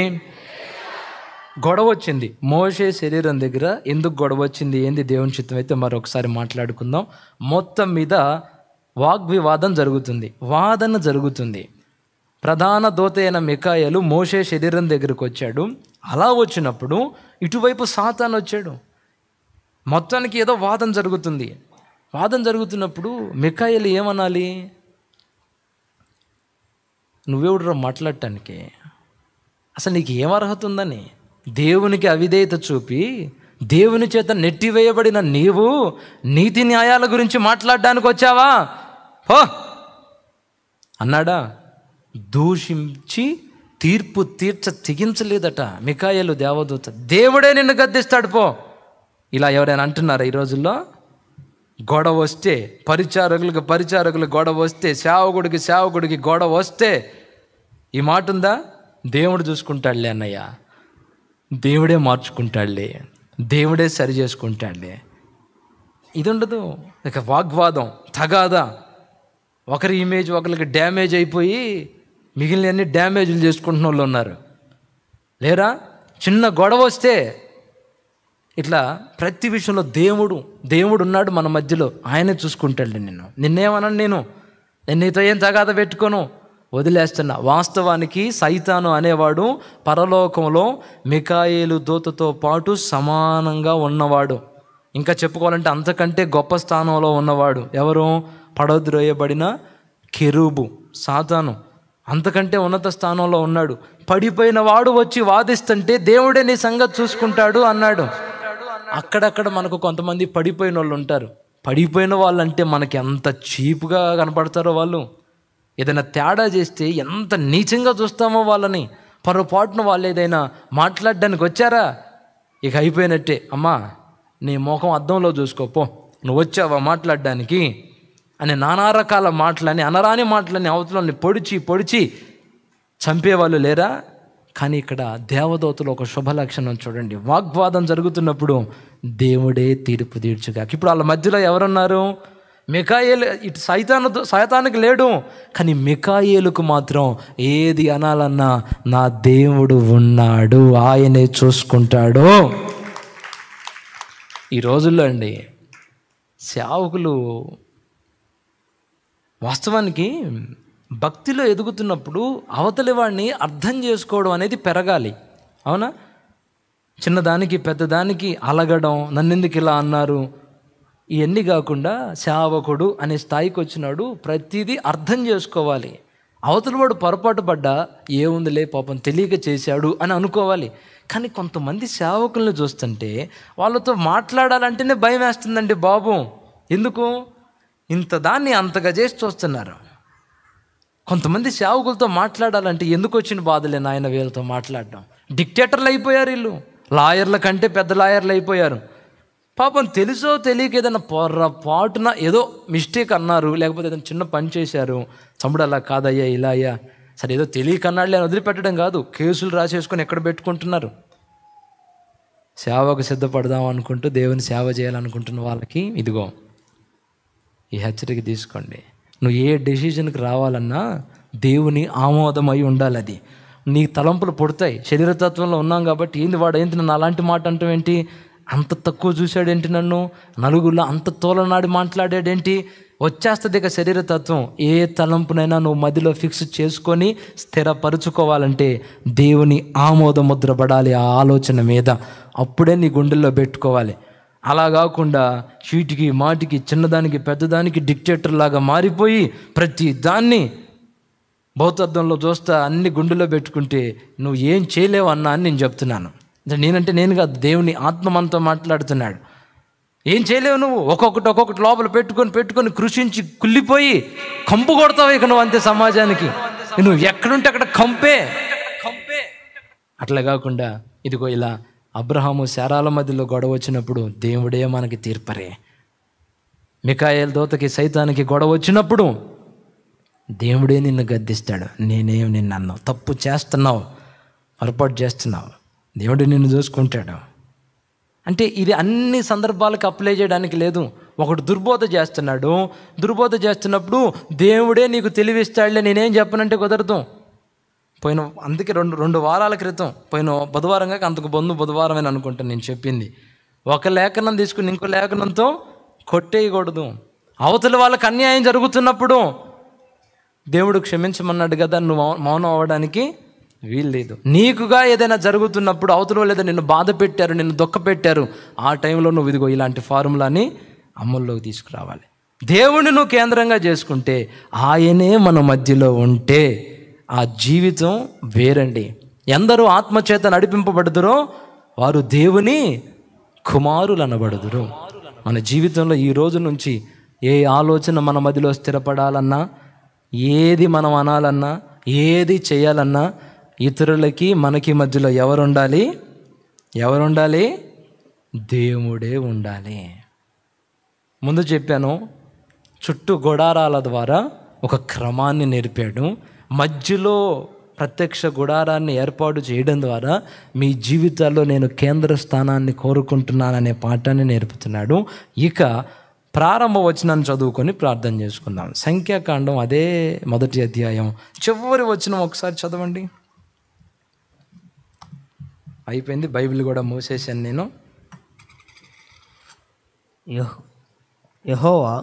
గొడవ వచ్చింది మోసే శరీరం దగ్గర ఎందుకు గొడవ వచ్చింది ఏంది దేవుని చిత్తం అయితే మరొకసారి మాట్లాడుకుందాం మొత్తం మీద వాగ్వివాదం జరుగుతుంది వాదన జరుగుతుంది ప్రధాన దోత అయిన మికాయలు మోసే శరీరం దగ్గరకు వచ్చాడు అలా వచ్చినప్పుడు ఇటువైపు సాతాన్ వచ్చాడు మొత్తానికి ఏదో వాదం జరుగుతుంది వాదం జరుగుతున్నప్పుడు మికాయలు ఏమనాలి నువ్వెవడరా మాట్లాడటానికి అసలు నీకు ఏం అర్హత ఉందని దేవునికి అవిధేయత చూపి దేవుని చేత నెట్టివేయబడిన నీవు నీతి న్యాయాల గురించి మాట్లాడడానికి వచ్చావా హో అన్నాడా దూషించి తీర్పు తీర్చ తెగించలేదట మికాయలు దేవదూత దేవుడే నిన్ను గద్దిస్తాడు పో ఇలా ఎవరైనా అంటున్నారా ఈ రోజుల్లో గొడవ వస్తే పరిచారకులకు పరిచారకులు గొడవ వస్తే సేవకుడికి సేవకుడికి గొడవ వస్తే ఈ మాట ఉందా దేవుడు చూసుకుంటాడులే అన్నయ్య దేవుడే మార్చుకుంటాడులే దేవుడే సరి చేసుకుంటాడులే ఇది ఉండదు ఇక వాగ్వాదం తగాదా ఒకరి ఇమేజ్ ఒకరికి డ్యామేజ్ అయిపోయి మిగిలిన అన్ని డ్యామేజ్లు చేసుకుంటున్న వాళ్ళు ఉన్నారు లేరా చిన్న గొడవ వస్తే ఇట్లా ప్రతి విషయంలో దేవుడు దేవుడు ఉన్నాడు మన మధ్యలో ఆయనే చూసుకుంటాడు నిన్ను నిన్నేమన్నాను నేను నేను నీతో ఏం తగాద పెట్టుకోను వదిలేస్తున్నా వాస్తవానికి సైతాను అనేవాడు పరలోకంలో మికాయేలు దూతతో పాటు సమానంగా ఉన్నవాడు ఇంకా చెప్పుకోవాలంటే అంతకంటే గొప్ప స్థానంలో ఉన్నవాడు ఎవరు పడద్రోయబడిన కెరూబు సాతాను అంతకంటే ఉన్నత స్థానంలో ఉన్నాడు పడిపోయిన వాడు వచ్చి వాదిస్తుంటే దేవుడే నీ సంగతి చూసుకుంటాడు అన్నాడు అక్కడక్కడ మనకు కొంతమంది పడిపోయిన వాళ్ళు ఉంటారు పడిపోయిన వాళ్ళంటే మనకి ఎంత చీప్గా కనపడతారో వాళ్ళు ఏదైనా తేడా చేస్తే ఎంత నీచంగా చూస్తామో వాళ్ళని పొరపాటున వాళ్ళు ఏదైనా మాట్లాడడానికి వచ్చారా ఇక అయిపోయినట్టే అమ్మా నీ ముఖం అద్దంలో చూసుకోపో నువ్వు వచ్చావా మాట్లాడడానికి అని నానా రకాల మాటలని అనరాని మాటలని అవతలని పొడిచి పొడిచి చంపేవాళ్ళు లేరా కానీ ఇక్కడ దేవదూతలు ఒక శుభ లక్షణం చూడండి వాగ్వాదం జరుగుతున్నప్పుడు దేవుడే తీర్పు తీర్చుగా ఇప్పుడు వాళ్ళ మధ్యలో ఎవరున్నారు మికాయేలు ఇటు సైతాను సైతానికి లేడు కానీ మికాయేలుకు మాత్రం ఏది అనాలన్నా నా దేవుడు ఉన్నాడు ఆయనే చూసుకుంటాడు ఈ రోజుల్లో అండి సేవకులు వాస్తవానికి భక్తిలో ఎదుగుతున్నప్పుడు అవతలి వాడిని అర్థం చేసుకోవడం అనేది పెరగాలి అవునా చిన్నదానికి పెద్దదానికి అలగడం నన్నెందుకు ఇలా అన్నారు ఇవన్నీ కాకుండా సేవకుడు అనే స్థాయికి వచ్చినాడు ప్రతిదీ అర్థం చేసుకోవాలి అవతల వాడు పొరపాటు పడ్డా ఏముందిలే పాపం తెలియక చేశాడు అని అనుకోవాలి కానీ కొంతమంది సేవకులను చూస్తుంటే వాళ్ళతో మాట్లాడాలంటేనే భయం వేస్తుందండి బాబు ఎందుకు ఇంత దాన్ని అంతగా చేసి చూస్తున్నారు కొంతమంది సేవకులతో మాట్లాడాలంటే ఎందుకు వచ్చిన బాధలే నాయన వీళ్ళతో మాట్లాడడం డిక్టేటర్లు అయిపోయారు వీళ్ళు లాయర్ల కంటే పెద్ద లాయర్లు అయిపోయారు పాపం తెలుసో తెలియక ఏదైనా పొరపాటున ఏదో మిస్టేక్ అన్నారు లేకపోతే ఏదైనా చిన్న పని చేశారు తమ్ముడు అలా కాదయ్యా ఇలా అయ్యా సరే ఏదో తెలియక లేని వదిలిపెట్టడం కాదు కేసులు రాసేసుకొని ఎక్కడ పెట్టుకుంటున్నారు సేవకు సిద్ధపడదాం అనుకుంటూ దేవుని సేవ చేయాలనుకుంటున్న వాళ్ళకి ఇదిగో ఈ హెచ్చరిక తీసుకోండి నువ్వు ఏ డెసిషన్కి రావాలన్నా దేవుని ఆమోదం అయి ఉండాలి అది నీ తలంపులు పుడతాయి శరీరతత్వంలో ఉన్నాం కాబట్టి ఏంది వాడు ఏంటి నన్ను అలాంటి మాట అంటే ఏంటి అంత తక్కువ చూశాడేంటి నన్ను నలుగురిలో అంత తోలనాడి మాట్లాడాడేంటి వచ్చేస్తుంది ఇక శరీరతత్వం ఏ తలంపునైనా నువ్వు మదిలో ఫిక్స్ చేసుకొని స్థిరపరుచుకోవాలంటే దేవుని ఆమోద ముద్రపడాలి ఆ ఆలోచన మీద అప్పుడే నీ గుండెల్లో పెట్టుకోవాలి అలా కాకుండా చీటికి మాటికి చిన్నదానికి పెద్దదానికి డిక్టేటర్ లాగా మారిపోయి ప్రతి దాన్ని భౌతార్థంలో చూస్తా అన్ని గుండెలో పెట్టుకుంటే నువ్వు ఏం చేయలేవు అన్నా అని నేను చెప్తున్నాను నేనంటే నేను కాదు దేవుని ఆత్మ మనతో మాట్లాడుతున్నాడు ఏం చేయలేవు నువ్వు ఒక్కొక్కటి ఒక్కొక్కటి లోపల పెట్టుకొని పెట్టుకొని కృషించి కుళ్ళిపోయి కంపు కొడతావు ఇక నువ్వు అంతే సమాజానికి నువ్వు ఎక్కడుంటే అక్కడ కంపే కంపే అట్లా కాకుండా ఇదిగో ఇలా అబ్రహాము శారాల మధ్యలో గొడవ వచ్చినప్పుడు దేవుడే మనకి తీర్పరే మికాయల దోతకి సైతానికి గొడవ వచ్చినప్పుడు దేవుడే నిన్ను గద్దిస్తాడు నేనేం నిన్ను అన్నావు తప్పు చేస్తున్నావు పొరపాటు చేస్తున్నావు దేవుడు నిన్ను చూసుకుంటాడు అంటే ఇది అన్ని సందర్భాలకు అప్లై చేయడానికి లేదు ఒకడు దుర్బోధ చేస్తున్నాడు దుర్బోధ చేస్తున్నప్పుడు దేవుడే నీకు తెలివిస్తాడులే నేనేం చెప్పనంటే కుదరదు పోయిన అందుకే రెండు రెండు వారాల క్రితం పోయిన బుధవారంగా అంతకు బంధు బుధవారమే అనుకుంటాను నేను చెప్పింది ఒక లేఖనం తీసుకుని ఇంకో లేఖనంతో కొట్టేయకూడదు అవతల వాళ్ళకి అన్యాయం జరుగుతున్నప్పుడు దేవుడు క్షమించమన్నాడు కదా నువ్వు మౌనం అవ్వడానికి వీల్లేదు నీకుగా ఏదైనా జరుగుతున్నప్పుడు అవతల వాళ్ళు నిన్ను బాధ పెట్టారు నిన్ను దుఃఖ పెట్టారు ఆ టైంలో నువ్వు ఇదిగో ఇలాంటి ఫార్ములాని అమల్లోకి తీసుకురావాలి దేవుడిని నువ్వు కేంద్రంగా చేసుకుంటే ఆయనే మన మధ్యలో ఉంటే ఆ జీవితం వేరండి ఎందరూ ఆత్మచేత నడిపింపబడుదురో వారు దేవుని కుమారులు అనబడుదురు మన జీవితంలో ఈ రోజు నుంచి ఏ ఆలోచన మన మదిలో స్థిరపడాలన్నా ఏది మనం అనాలన్నా ఏది చేయాలన్నా ఇతరులకి మనకి మధ్యలో ఎవరుండాలి ఎవరుండాలి ఎవరు ఉండాలి దేవుడే ఉండాలి ముందు చెప్పాను చుట్టూ గొడారాల ద్వారా ఒక క్రమాన్ని నేర్పాడు మధ్యలో ప్రత్యక్ష గుడారాన్ని ఏర్పాటు చేయడం ద్వారా మీ జీవితాల్లో నేను కేంద్ర స్థానాన్ని కోరుకుంటున్నాననే పాఠాన్ని నేర్పుతున్నాడు ఇక ప్రారంభ వచనాన్ని చదువుకొని ప్రార్థన చేసుకుందాం సంఖ్యాకాండం అదే మొదటి అధ్యాయం చివరి వచనం ఒకసారి చదవండి అయిపోయింది బైబిల్ కూడా మూసేశాను నేను యహోవా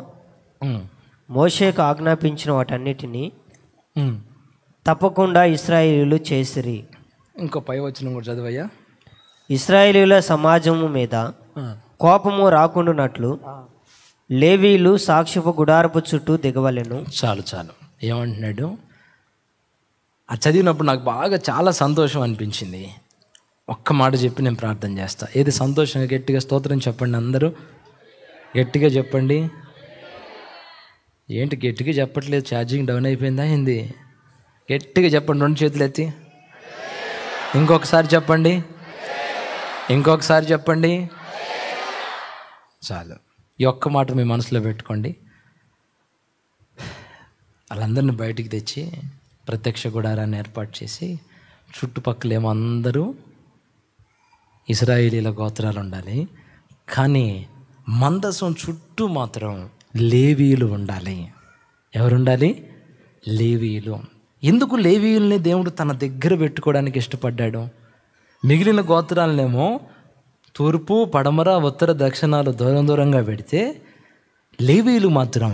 మోషేకు ఆజ్ఞాపించిన వాటన్నిటినీ తప్పకుండా ఇస్రాయేలీలు చేసిరి ఇంకో పై వచ్చిన కూడా చదివయ్యా ఇస్రాయేలీల సమాజము మీద కోపము రాకుండానట్లు లేవీలు సాక్షిపు గుడారపు చుట్టూ దిగవలేను చాలు చాలు ఏమంటున్నాడు ఆ చదివినప్పుడు నాకు బాగా చాలా సంతోషం అనిపించింది ఒక్క మాట చెప్పి నేను ప్రార్థన చేస్తా ఏది సంతోషంగా గట్టిగా స్తోత్రం చెప్పండి అందరూ గట్టిగా చెప్పండి ఏంటి గట్టిగా చెప్పట్లేదు ఛార్జింగ్ డౌన్ అయిపోయిందా ఏంది గట్టిగా చెప్పండి రెండు చేతులు ఎత్తి ఇంకొకసారి చెప్పండి ఇంకొకసారి చెప్పండి చాలు ఈ ఒక్క మాట మీ మనసులో పెట్టుకోండి వాళ్ళందరిని బయటికి తెచ్చి ప్రత్యక్ష గుడారాన్ని ఏర్పాటు చేసి చుట్టుపక్కలేమో అందరూ ఇస్రాయేలీల గోత్రాలు ఉండాలి కానీ మందసం చుట్టూ మాత్రం లేవీలు ఉండాలి ఎవరుండాలి లేవీలు ఎందుకు లేవీయుల్ని దేవుడు తన దగ్గర పెట్టుకోవడానికి ఇష్టపడ్డాడు మిగిలిన గోత్రాలనేమో తూర్పు పడమర ఉత్తర దక్షిణాలు దూరం దూరంగా పెడితే లేవీలు మాత్రం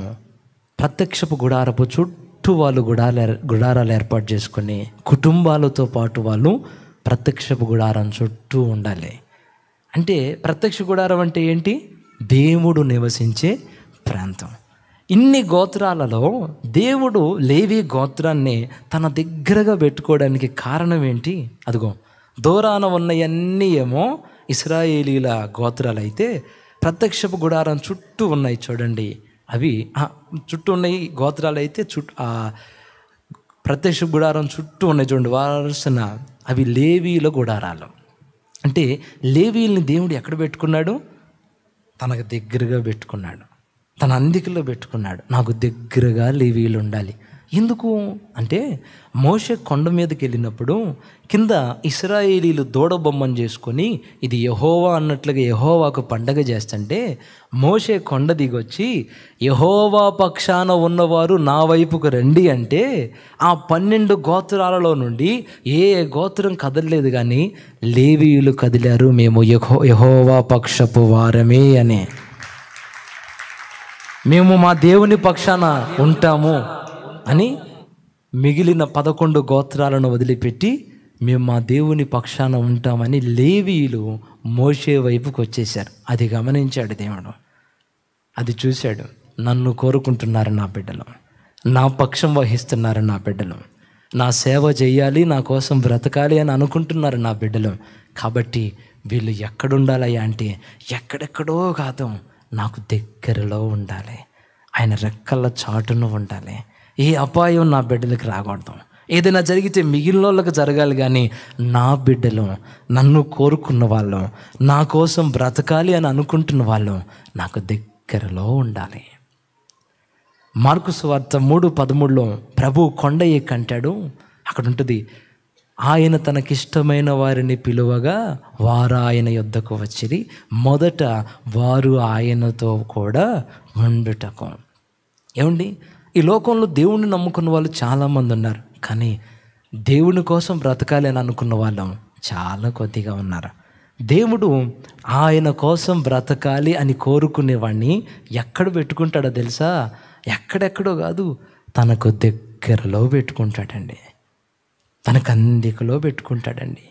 ప్రత్యక్షపు గుడారపు చుట్టూ వాళ్ళు గుడాల గుడారాలు ఏర్పాటు చేసుకుని కుటుంబాలతో పాటు వాళ్ళు ప్రత్యక్షపు గుడారం చుట్టూ ఉండాలి అంటే ప్రత్యక్ష గుడారం అంటే ఏంటి దేవుడు నివసించే ప్రాంతం ఇన్ని గోత్రాలలో దేవుడు లేవి గోత్రాన్ని తన దగ్గరగా పెట్టుకోవడానికి కారణం ఏంటి అదిగో దూరాన ఉన్నవన్నీ ఏమో ఇస్రాయేలీల గోత్రాలు అయితే ప్రత్యక్షపు గుడారం చుట్టూ ఉన్నాయి చూడండి అవి చుట్టూ ఉన్నాయి గోత్రాలు అయితే చుట్టూ ప్రత్యక్ష గుడారం చుట్టూ ఉన్నాయి చూడండి వారసిన అవి లేవీల గుడారాలు అంటే లేవీల్ని దేవుడు ఎక్కడ పెట్టుకున్నాడు తనకు దగ్గరగా పెట్టుకున్నాడు తన అందికలో పెట్టుకున్నాడు నాకు దగ్గరగా లేవీలు ఉండాలి ఎందుకు అంటే మోషే కొండ మీదకి వెళ్ళినప్పుడు కింద ఇస్రాయేలీలు దూడబొమ్మను చేసుకొని ఇది యహోవా అన్నట్లుగా యహోవాకు పండగ చేస్తుంటే మోషే కొండ దిగొచ్చి యహోవా పక్షాన ఉన్నవారు నా వైపుకు రండి అంటే ఆ పన్నెండు గోత్రాలలో నుండి ఏ గోత్రం కదలలేదు కానీ లేవీయులు కదిలారు మేము యహో యహోవా పక్షపు వారమే అనే మేము మా దేవుని పక్షాన ఉంటాము అని మిగిలిన పదకొండు గోత్రాలను వదిలిపెట్టి మేము మా దేవుని పక్షాన ఉంటామని లేవీలు మోసే వైపుకు వచ్చేశారు అది గమనించాడు దేవుడు అది చూశాడు నన్ను కోరుకుంటున్నారు నా బిడ్డలు నా పక్షం వహిస్తున్నారు నా బిడ్డలు నా సేవ చేయాలి నా కోసం బ్రతకాలి అని అనుకుంటున్నారు నా బిడ్డలు కాబట్టి వీళ్ళు ఎక్కడుండాలయ్యా అంటే ఎక్కడెక్కడో కాదు నాకు దగ్గరలో ఉండాలి ఆయన రెక్కల చాటును ఉండాలి ఏ అపాయం నా బిడ్డలకు రాకూడదు ఏదైనా జరిగితే మిగిలిన వాళ్ళకి జరగాలి కానీ నా బిడ్డలు నన్ను కోరుకున్న వాళ్ళు నా కోసం బ్రతకాలి అని అనుకుంటున్న వాళ్ళు నాకు దగ్గరలో ఉండాలి మార్కు సువార్త మూడు పదమూడులో ప్రభు కొండ ఎక్కంటాడు అక్కడ ఉంటుంది ఆయన తనకిష్టమైన వారిని పిలువగా వారు ఆయన యుద్ధకు వచ్చిరి మొదట వారు ఆయనతో కూడా వండుటకు ఏమండి ఈ లోకంలో దేవుణ్ణి నమ్ముకున్న వాళ్ళు చాలామంది ఉన్నారు కానీ దేవుని కోసం బ్రతకాలి అని అనుకున్న వాళ్ళం చాలా కొద్దిగా ఉన్నారు దేవుడు ఆయన కోసం బ్రతకాలి అని కోరుకునేవాడిని ఎక్కడ పెట్టుకుంటాడో తెలుసా ఎక్కడెక్కడో కాదు తనకు దగ్గరలో పెట్టుకుంటాడండి తన కందికలో పెట్టుకుంటాడండి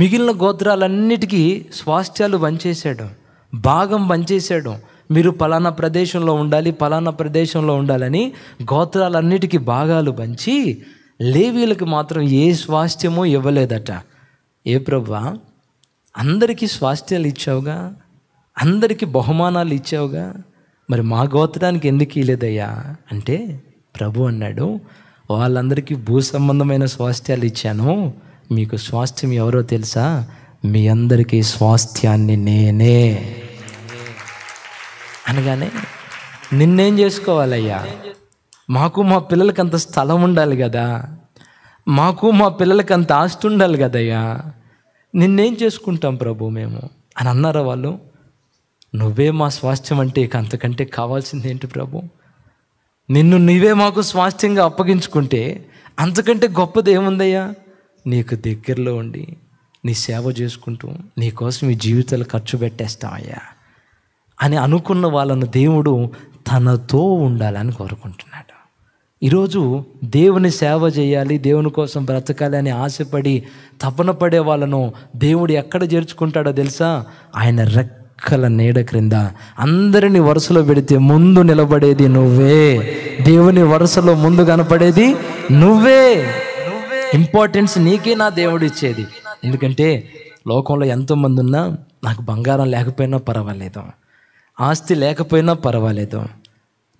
మిగిలిన గోత్రాలన్నిటికీ స్వాస్థ్యాలు వంచేసాడు భాగం వంచేసాడు మీరు పలానా ప్రదేశంలో ఉండాలి పలానా ప్రదేశంలో ఉండాలని గోత్రాలన్నిటికీ భాగాలు పంచి లేవీలకు మాత్రం ఏ స్వాస్థ్యము ఇవ్వలేదట ఏ ప్రభా అందరికీ స్వాస్థ్యాలు ఇచ్చావుగా అందరికీ బహుమానాలు ఇచ్చావుగా మరి మా గోత్రానికి ఎందుకు ఇలేదయ్యా అంటే ప్రభు అన్నాడు వాళ్ళందరికీ భూ సంబంధమైన స్వాస్థ్యాలు ఇచ్చాను మీకు స్వాస్థ్యం ఎవరో తెలుసా మీ అందరికీ స్వాస్థ్యాన్ని నేనే అనగానే నిన్నేం చేసుకోవాలయ్యా మాకు మా పిల్లలకి అంత స్థలం ఉండాలి కదా మాకు మా పిల్లలకి అంత ఆస్తి ఉండాలి కదయ్యా నిన్నేం చేసుకుంటాం ప్రభు మేము అని అన్నారా వాళ్ళు నువ్వే మా స్వాస్థ్యం అంటే ఇక అంతకంటే కావాల్సింది ఏంటి ప్రభు నిన్ను నీవే మాకు స్వాస్థ్యంగా అప్పగించుకుంటే అంతకంటే గొప్పది ఏముందయ్యా నీకు దగ్గరలో ఉండి నీ సేవ చేసుకుంటూ నీకోసం ఈ జీవితాలు ఖర్చు పెట్టేస్తామయ్యా అని అనుకున్న వాళ్ళను దేవుడు తనతో ఉండాలని కోరుకుంటున్నాడు ఈరోజు దేవుని సేవ చేయాలి దేవుని కోసం బ్రతకాలి అని ఆశపడి తపన పడే వాళ్ళను దేవుడు ఎక్కడ చేర్చుకుంటాడో తెలుసా ఆయన రెక్క చక్కల నీడ క్రింద అందరిని వరుసలో పెడితే ముందు నిలబడేది నువ్వే దేవుని వరుసలో ముందు కనపడేది నువ్వే ఇంపార్టెన్స్ నీకే నా దేవుడు ఇచ్చేది ఎందుకంటే లోకంలో ఎంతోమంది ఉన్నా నాకు బంగారం లేకపోయినా పర్వాలేదు ఆస్తి లేకపోయినా పర్వాలేదు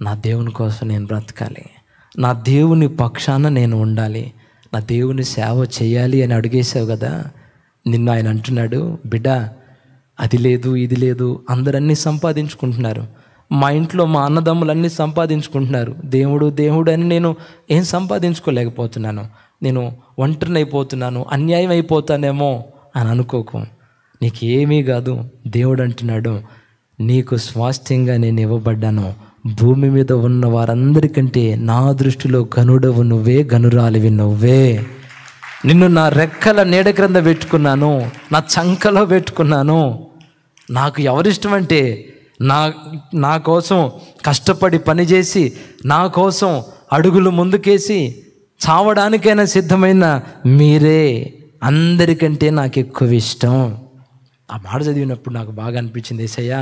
నా దేవుని కోసం నేను బ్రతకాలి నా దేవుని పక్షాన నేను ఉండాలి నా దేవుని సేవ చేయాలి అని అడిగేశావు కదా నిన్ను ఆయన అంటున్నాడు బిడ్డ అది లేదు ఇది లేదు అందరన్నీ సంపాదించుకుంటున్నారు మా ఇంట్లో మా అన్నదమ్ములన్నీ సంపాదించుకుంటున్నారు దేవుడు దేవుడు అని నేను ఏం సంపాదించుకోలేకపోతున్నాను నేను ఒంటరినైపోతున్నాను అన్యాయం అయిపోతానేమో అని అనుకోకు నీకేమీ కాదు దేవుడు అంటున్నాడు నీకు స్వాస్థ్యంగా నేను ఇవ్వబడ్డాను భూమి మీద ఉన్న వారందరికంటే నా దృష్టిలో గనుడవు నువ్వే గనురాలివి నువ్వే నిన్ను నా రెక్కల నీడ క్రింద పెట్టుకున్నాను నా చంకలో పెట్టుకున్నాను నాకు ఎవరిష్టం అంటే నా నా కోసం కష్టపడి పనిచేసి నా కోసం అడుగులు ముందుకేసి చావడానికైనా సిద్ధమైన మీరే అందరికంటే నాకు ఎక్కువ ఇష్టం ఆ మాట చదివినప్పుడు నాకు బాగా అనిపించింది ఏసయ్యా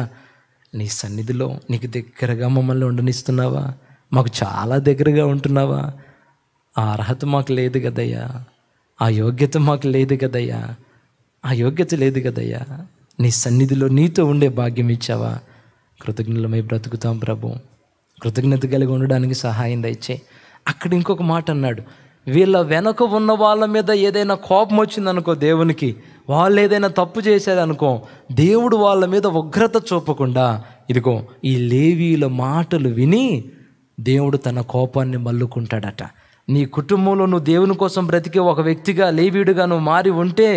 నీ సన్నిధిలో నీకు దగ్గరగా మమ్మల్ని ఉండనిస్తున్నావా మాకు చాలా దగ్గరగా ఉంటున్నావా ఆ అర్హత మాకు లేదు కదయ్యా ఆ యోగ్యత మాకు లేదు కదయ్యా ఆ యోగ్యత లేదు కదయ్యా నీ సన్నిధిలో నీతో ఉండే భాగ్యం ఇచ్చావా కృతజ్ఞతలమై బ్రతుకుతాం ప్రభు కృతజ్ఞత కలిగి ఉండడానికి సహాయం దయచే అక్కడ ఇంకొక మాట అన్నాడు వీళ్ళ వెనక ఉన్న వాళ్ళ మీద ఏదైనా కోపం వచ్చిందనుకో దేవునికి వాళ్ళు ఏదైనా తప్పు చేశారనుకో దేవుడు వాళ్ళ మీద ఉగ్రత చూపకుండా ఇదిగో ఈ లేవీల మాటలు విని దేవుడు తన కోపాన్ని మల్లుకుంటాడట నీ కుటుంబంలో నువ్వు దేవుని కోసం బ్రతికే ఒక వ్యక్తిగా లేవీడుగా నువ్వు మారి ఉంటే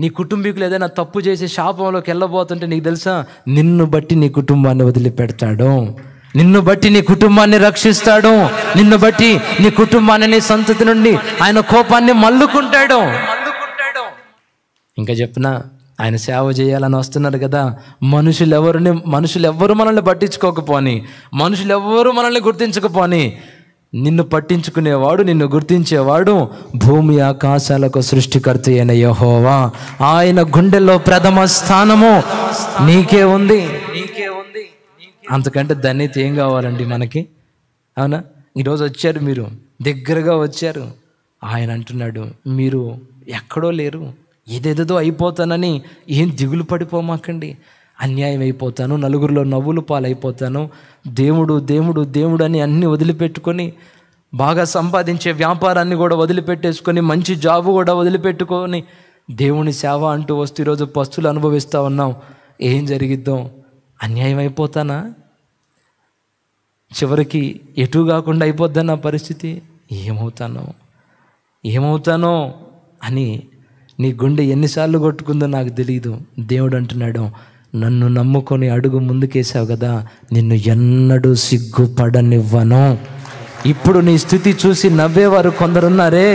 నీ కుటుంబీకులు ఏదైనా తప్పు చేసి శాపంలోకి వెళ్ళబోతుంటే నీకు తెలుసా నిన్ను బట్టి నీ కుటుంబాన్ని వదిలిపెడతాడు నిన్ను బట్టి నీ కుటుంబాన్ని రక్షిస్తాడు నిన్ను బట్టి నీ కుటుంబాన్ని నీ సంతతి నుండి ఆయన కోపాన్ని మల్లుకుంటాడు ఇంకా చెప్పిన ఆయన సేవ చేయాలని వస్తున్నారు కదా మనుషులు ఎవరిని మనుషులు ఎవ్వరు మనల్ని పట్టించుకోకపోని మనుషులు ఎవ్వరూ మనల్ని గుర్తించకపోని నిన్ను పట్టించుకునేవాడు నిన్ను గుర్తించేవాడు భూమి ఆకాశాలకు సృష్టికర్త అయిన యహోవా ఆయన గుండెల్లో ప్రథమ స్థానము నీకే ఉంది నీకే ఉంది అంతకంటే ధన్యత ఏం కావాలండి మనకి అవునా ఈరోజు వచ్చారు మీరు దగ్గరగా వచ్చారు ఆయన అంటున్నాడు మీరు ఎక్కడో లేరు ఏదేదో అయిపోతానని ఏం దిగులు పడిపోమాకండి అన్యాయం అయిపోతాను నలుగురిలో నవ్వులు పాలైపోతాను దేవుడు దేవుడు దేవుడు అని అన్నీ వదిలిపెట్టుకొని బాగా సంపాదించే వ్యాపారాన్ని కూడా వదిలిపెట్టేసుకొని మంచి జాబు కూడా వదిలిపెట్టుకొని దేవుని సేవ అంటూ వస్తూ ఈరోజు పస్తులు అనుభవిస్తూ ఉన్నాం ఏం జరిగిద్దాం అన్యాయం అయిపోతానా చివరికి ఎటు కాకుండా అయిపోద్దా నా పరిస్థితి ఏమవుతానో ఏమవుతానో అని నీ గుండె ఎన్నిసార్లు కొట్టుకుందో నాకు తెలియదు దేవుడు అంటున్నాడు నన్ను నమ్ముకొని అడుగు ముందుకేసావు కదా నిన్ను ఎన్నడూ సిగ్గుపడనివ్వను ఇప్పుడు నీ స్థితి చూసి నవ్వేవారు కొందరున్నారే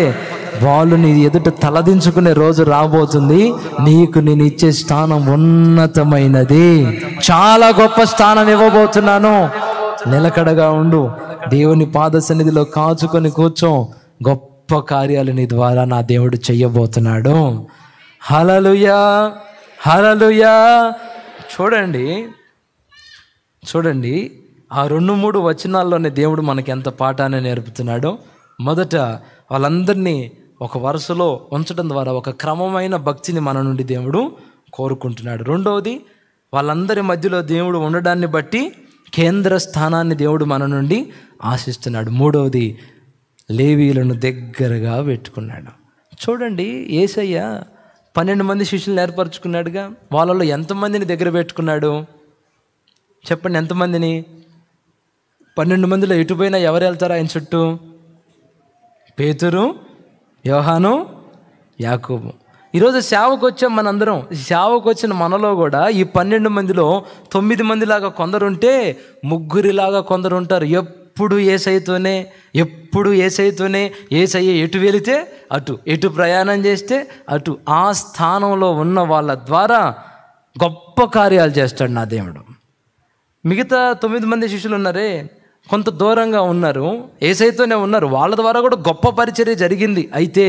వాళ్ళు నీ ఎదుట తలదించుకునే రోజు రాబోతుంది నీకు నేను ఇచ్చే స్థానం ఉన్నతమైనది చాలా గొప్ప స్థానం ఇవ్వబోతున్నాను నిలకడగా ఉండు దేవుని పాద సన్నిధిలో కాచుకొని కూర్చో గొప్ప కార్యాలు నీ ద్వారా నా దేవుడు చెయ్యబోతున్నాడు హలలుయా హలలుయా చూడండి చూడండి ఆ రెండు మూడు వచనాల్లోనే దేవుడు మనకి ఎంత పాఠాన్ని నేర్పుతున్నాడో మొదట వాళ్ళందరినీ ఒక వరుసలో ఉంచడం ద్వారా ఒక క్రమమైన భక్తిని మన నుండి దేవుడు కోరుకుంటున్నాడు రెండవది వాళ్ళందరి మధ్యలో దేవుడు ఉండడాన్ని బట్టి కేంద్ర స్థానాన్ని దేవుడు మన నుండి ఆశిస్తున్నాడు మూడవది లేవీలను దగ్గరగా పెట్టుకున్నాడు చూడండి ఏసయ్య పన్నెండు మంది శిష్యులను ఏర్పరచుకున్నాడుగా వాళ్ళలో ఎంతమందిని దగ్గర పెట్టుకున్నాడు చెప్పండి ఎంతమందిని పన్నెండు మందిలో ఎటుపోయినా ఎవరు వెళ్తారు ఆయన చుట్టూ పేతురు యోహాను యాకూబు ఈరోజు సేవకు వచ్చాం మనందరం సేవకు వచ్చిన మనలో కూడా ఈ పన్నెండు మందిలో తొమ్మిది మందిలాగా కొందరుంటే ముగ్గురిలాగా కొందరు ఉంటారు ఎప్పుడు ఏసైతోనే ఎప్పుడు ఏసైతోనే ఏసయ్య ఎటు వెళితే అటు ఎటు ప్రయాణం చేస్తే అటు ఆ స్థానంలో ఉన్న వాళ్ళ ద్వారా గొప్ప కార్యాలు చేస్తాడు నా దేవుడు మిగతా తొమ్మిది మంది శిష్యులు ఉన్నారే కొంత దూరంగా ఉన్నారు ఏసైతోనే ఉన్నారు వాళ్ళ ద్వారా కూడా గొప్ప పరిచర్య జరిగింది అయితే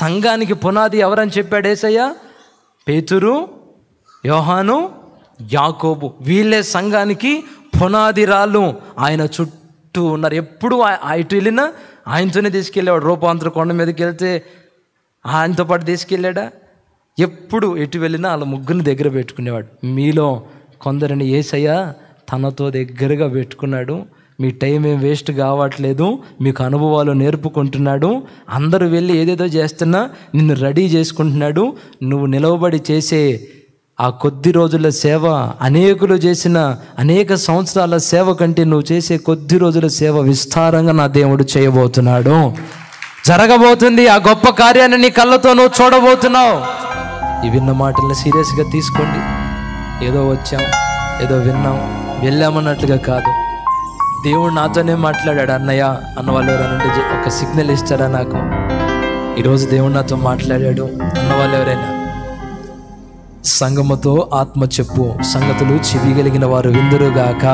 సంఘానికి పునాది ఎవరని చెప్పాడు ఏసయ్య పేతురు యోహాను యాకోబు వీళ్ళే సంఘానికి పునాది రాళ్ళు ఆయన చుట్టూ చుట్టూ ఉన్నారు ఎప్పుడు ఇటు వెళ్ళినా ఆయనతోనే తీసుకెళ్ళేవాడు రూపాంతర కొండ మీదకి వెళ్తే ఆయనతో పాటు తీసుకెళ్ళాడా ఎప్పుడు ఎటు వెళ్ళినా వాళ్ళ ముగ్గురిని దగ్గర పెట్టుకునేవాడు మీలో కొందరిని ఏసయ్య తనతో దగ్గరగా పెట్టుకున్నాడు మీ టైం ఏం వేస్ట్ కావట్లేదు మీకు అనుభవాలు నేర్పుకుంటున్నాడు అందరూ వెళ్ళి ఏదేదో చేస్తున్నా నిన్ను రెడీ చేసుకుంటున్నాడు నువ్వు నిలవబడి చేసే ఆ కొద్ది రోజుల సేవ అనేకులు చేసిన అనేక సంవత్సరాల సేవ కంటే నువ్వు చేసే కొద్ది రోజుల సేవ విస్తారంగా నా దేవుడు చేయబోతున్నాడు జరగబోతుంది ఆ గొప్ప కార్యాన్ని నీ కళ్ళతో నువ్వు చూడబోతున్నావు ఈ విన్న మాటలను సీరియస్గా తీసుకోండి ఏదో వచ్చాం ఏదో విన్నాం వెళ్ళామన్నట్లుగా కాదు దేవుడు నాతోనే మాట్లాడాడు అన్నయ్య అన్న వాళ్ళు ఎవరైనా ఒక సిగ్నల్ ఇస్తారా నాకు ఈరోజు దేవుడు నాతో మాట్లాడాడు అన్న వాళ్ళు ఎవరైనా సంగమతో ఆత్మ చెప్పు సంగతులు చెవిగలిగిన వారు విందురుగాక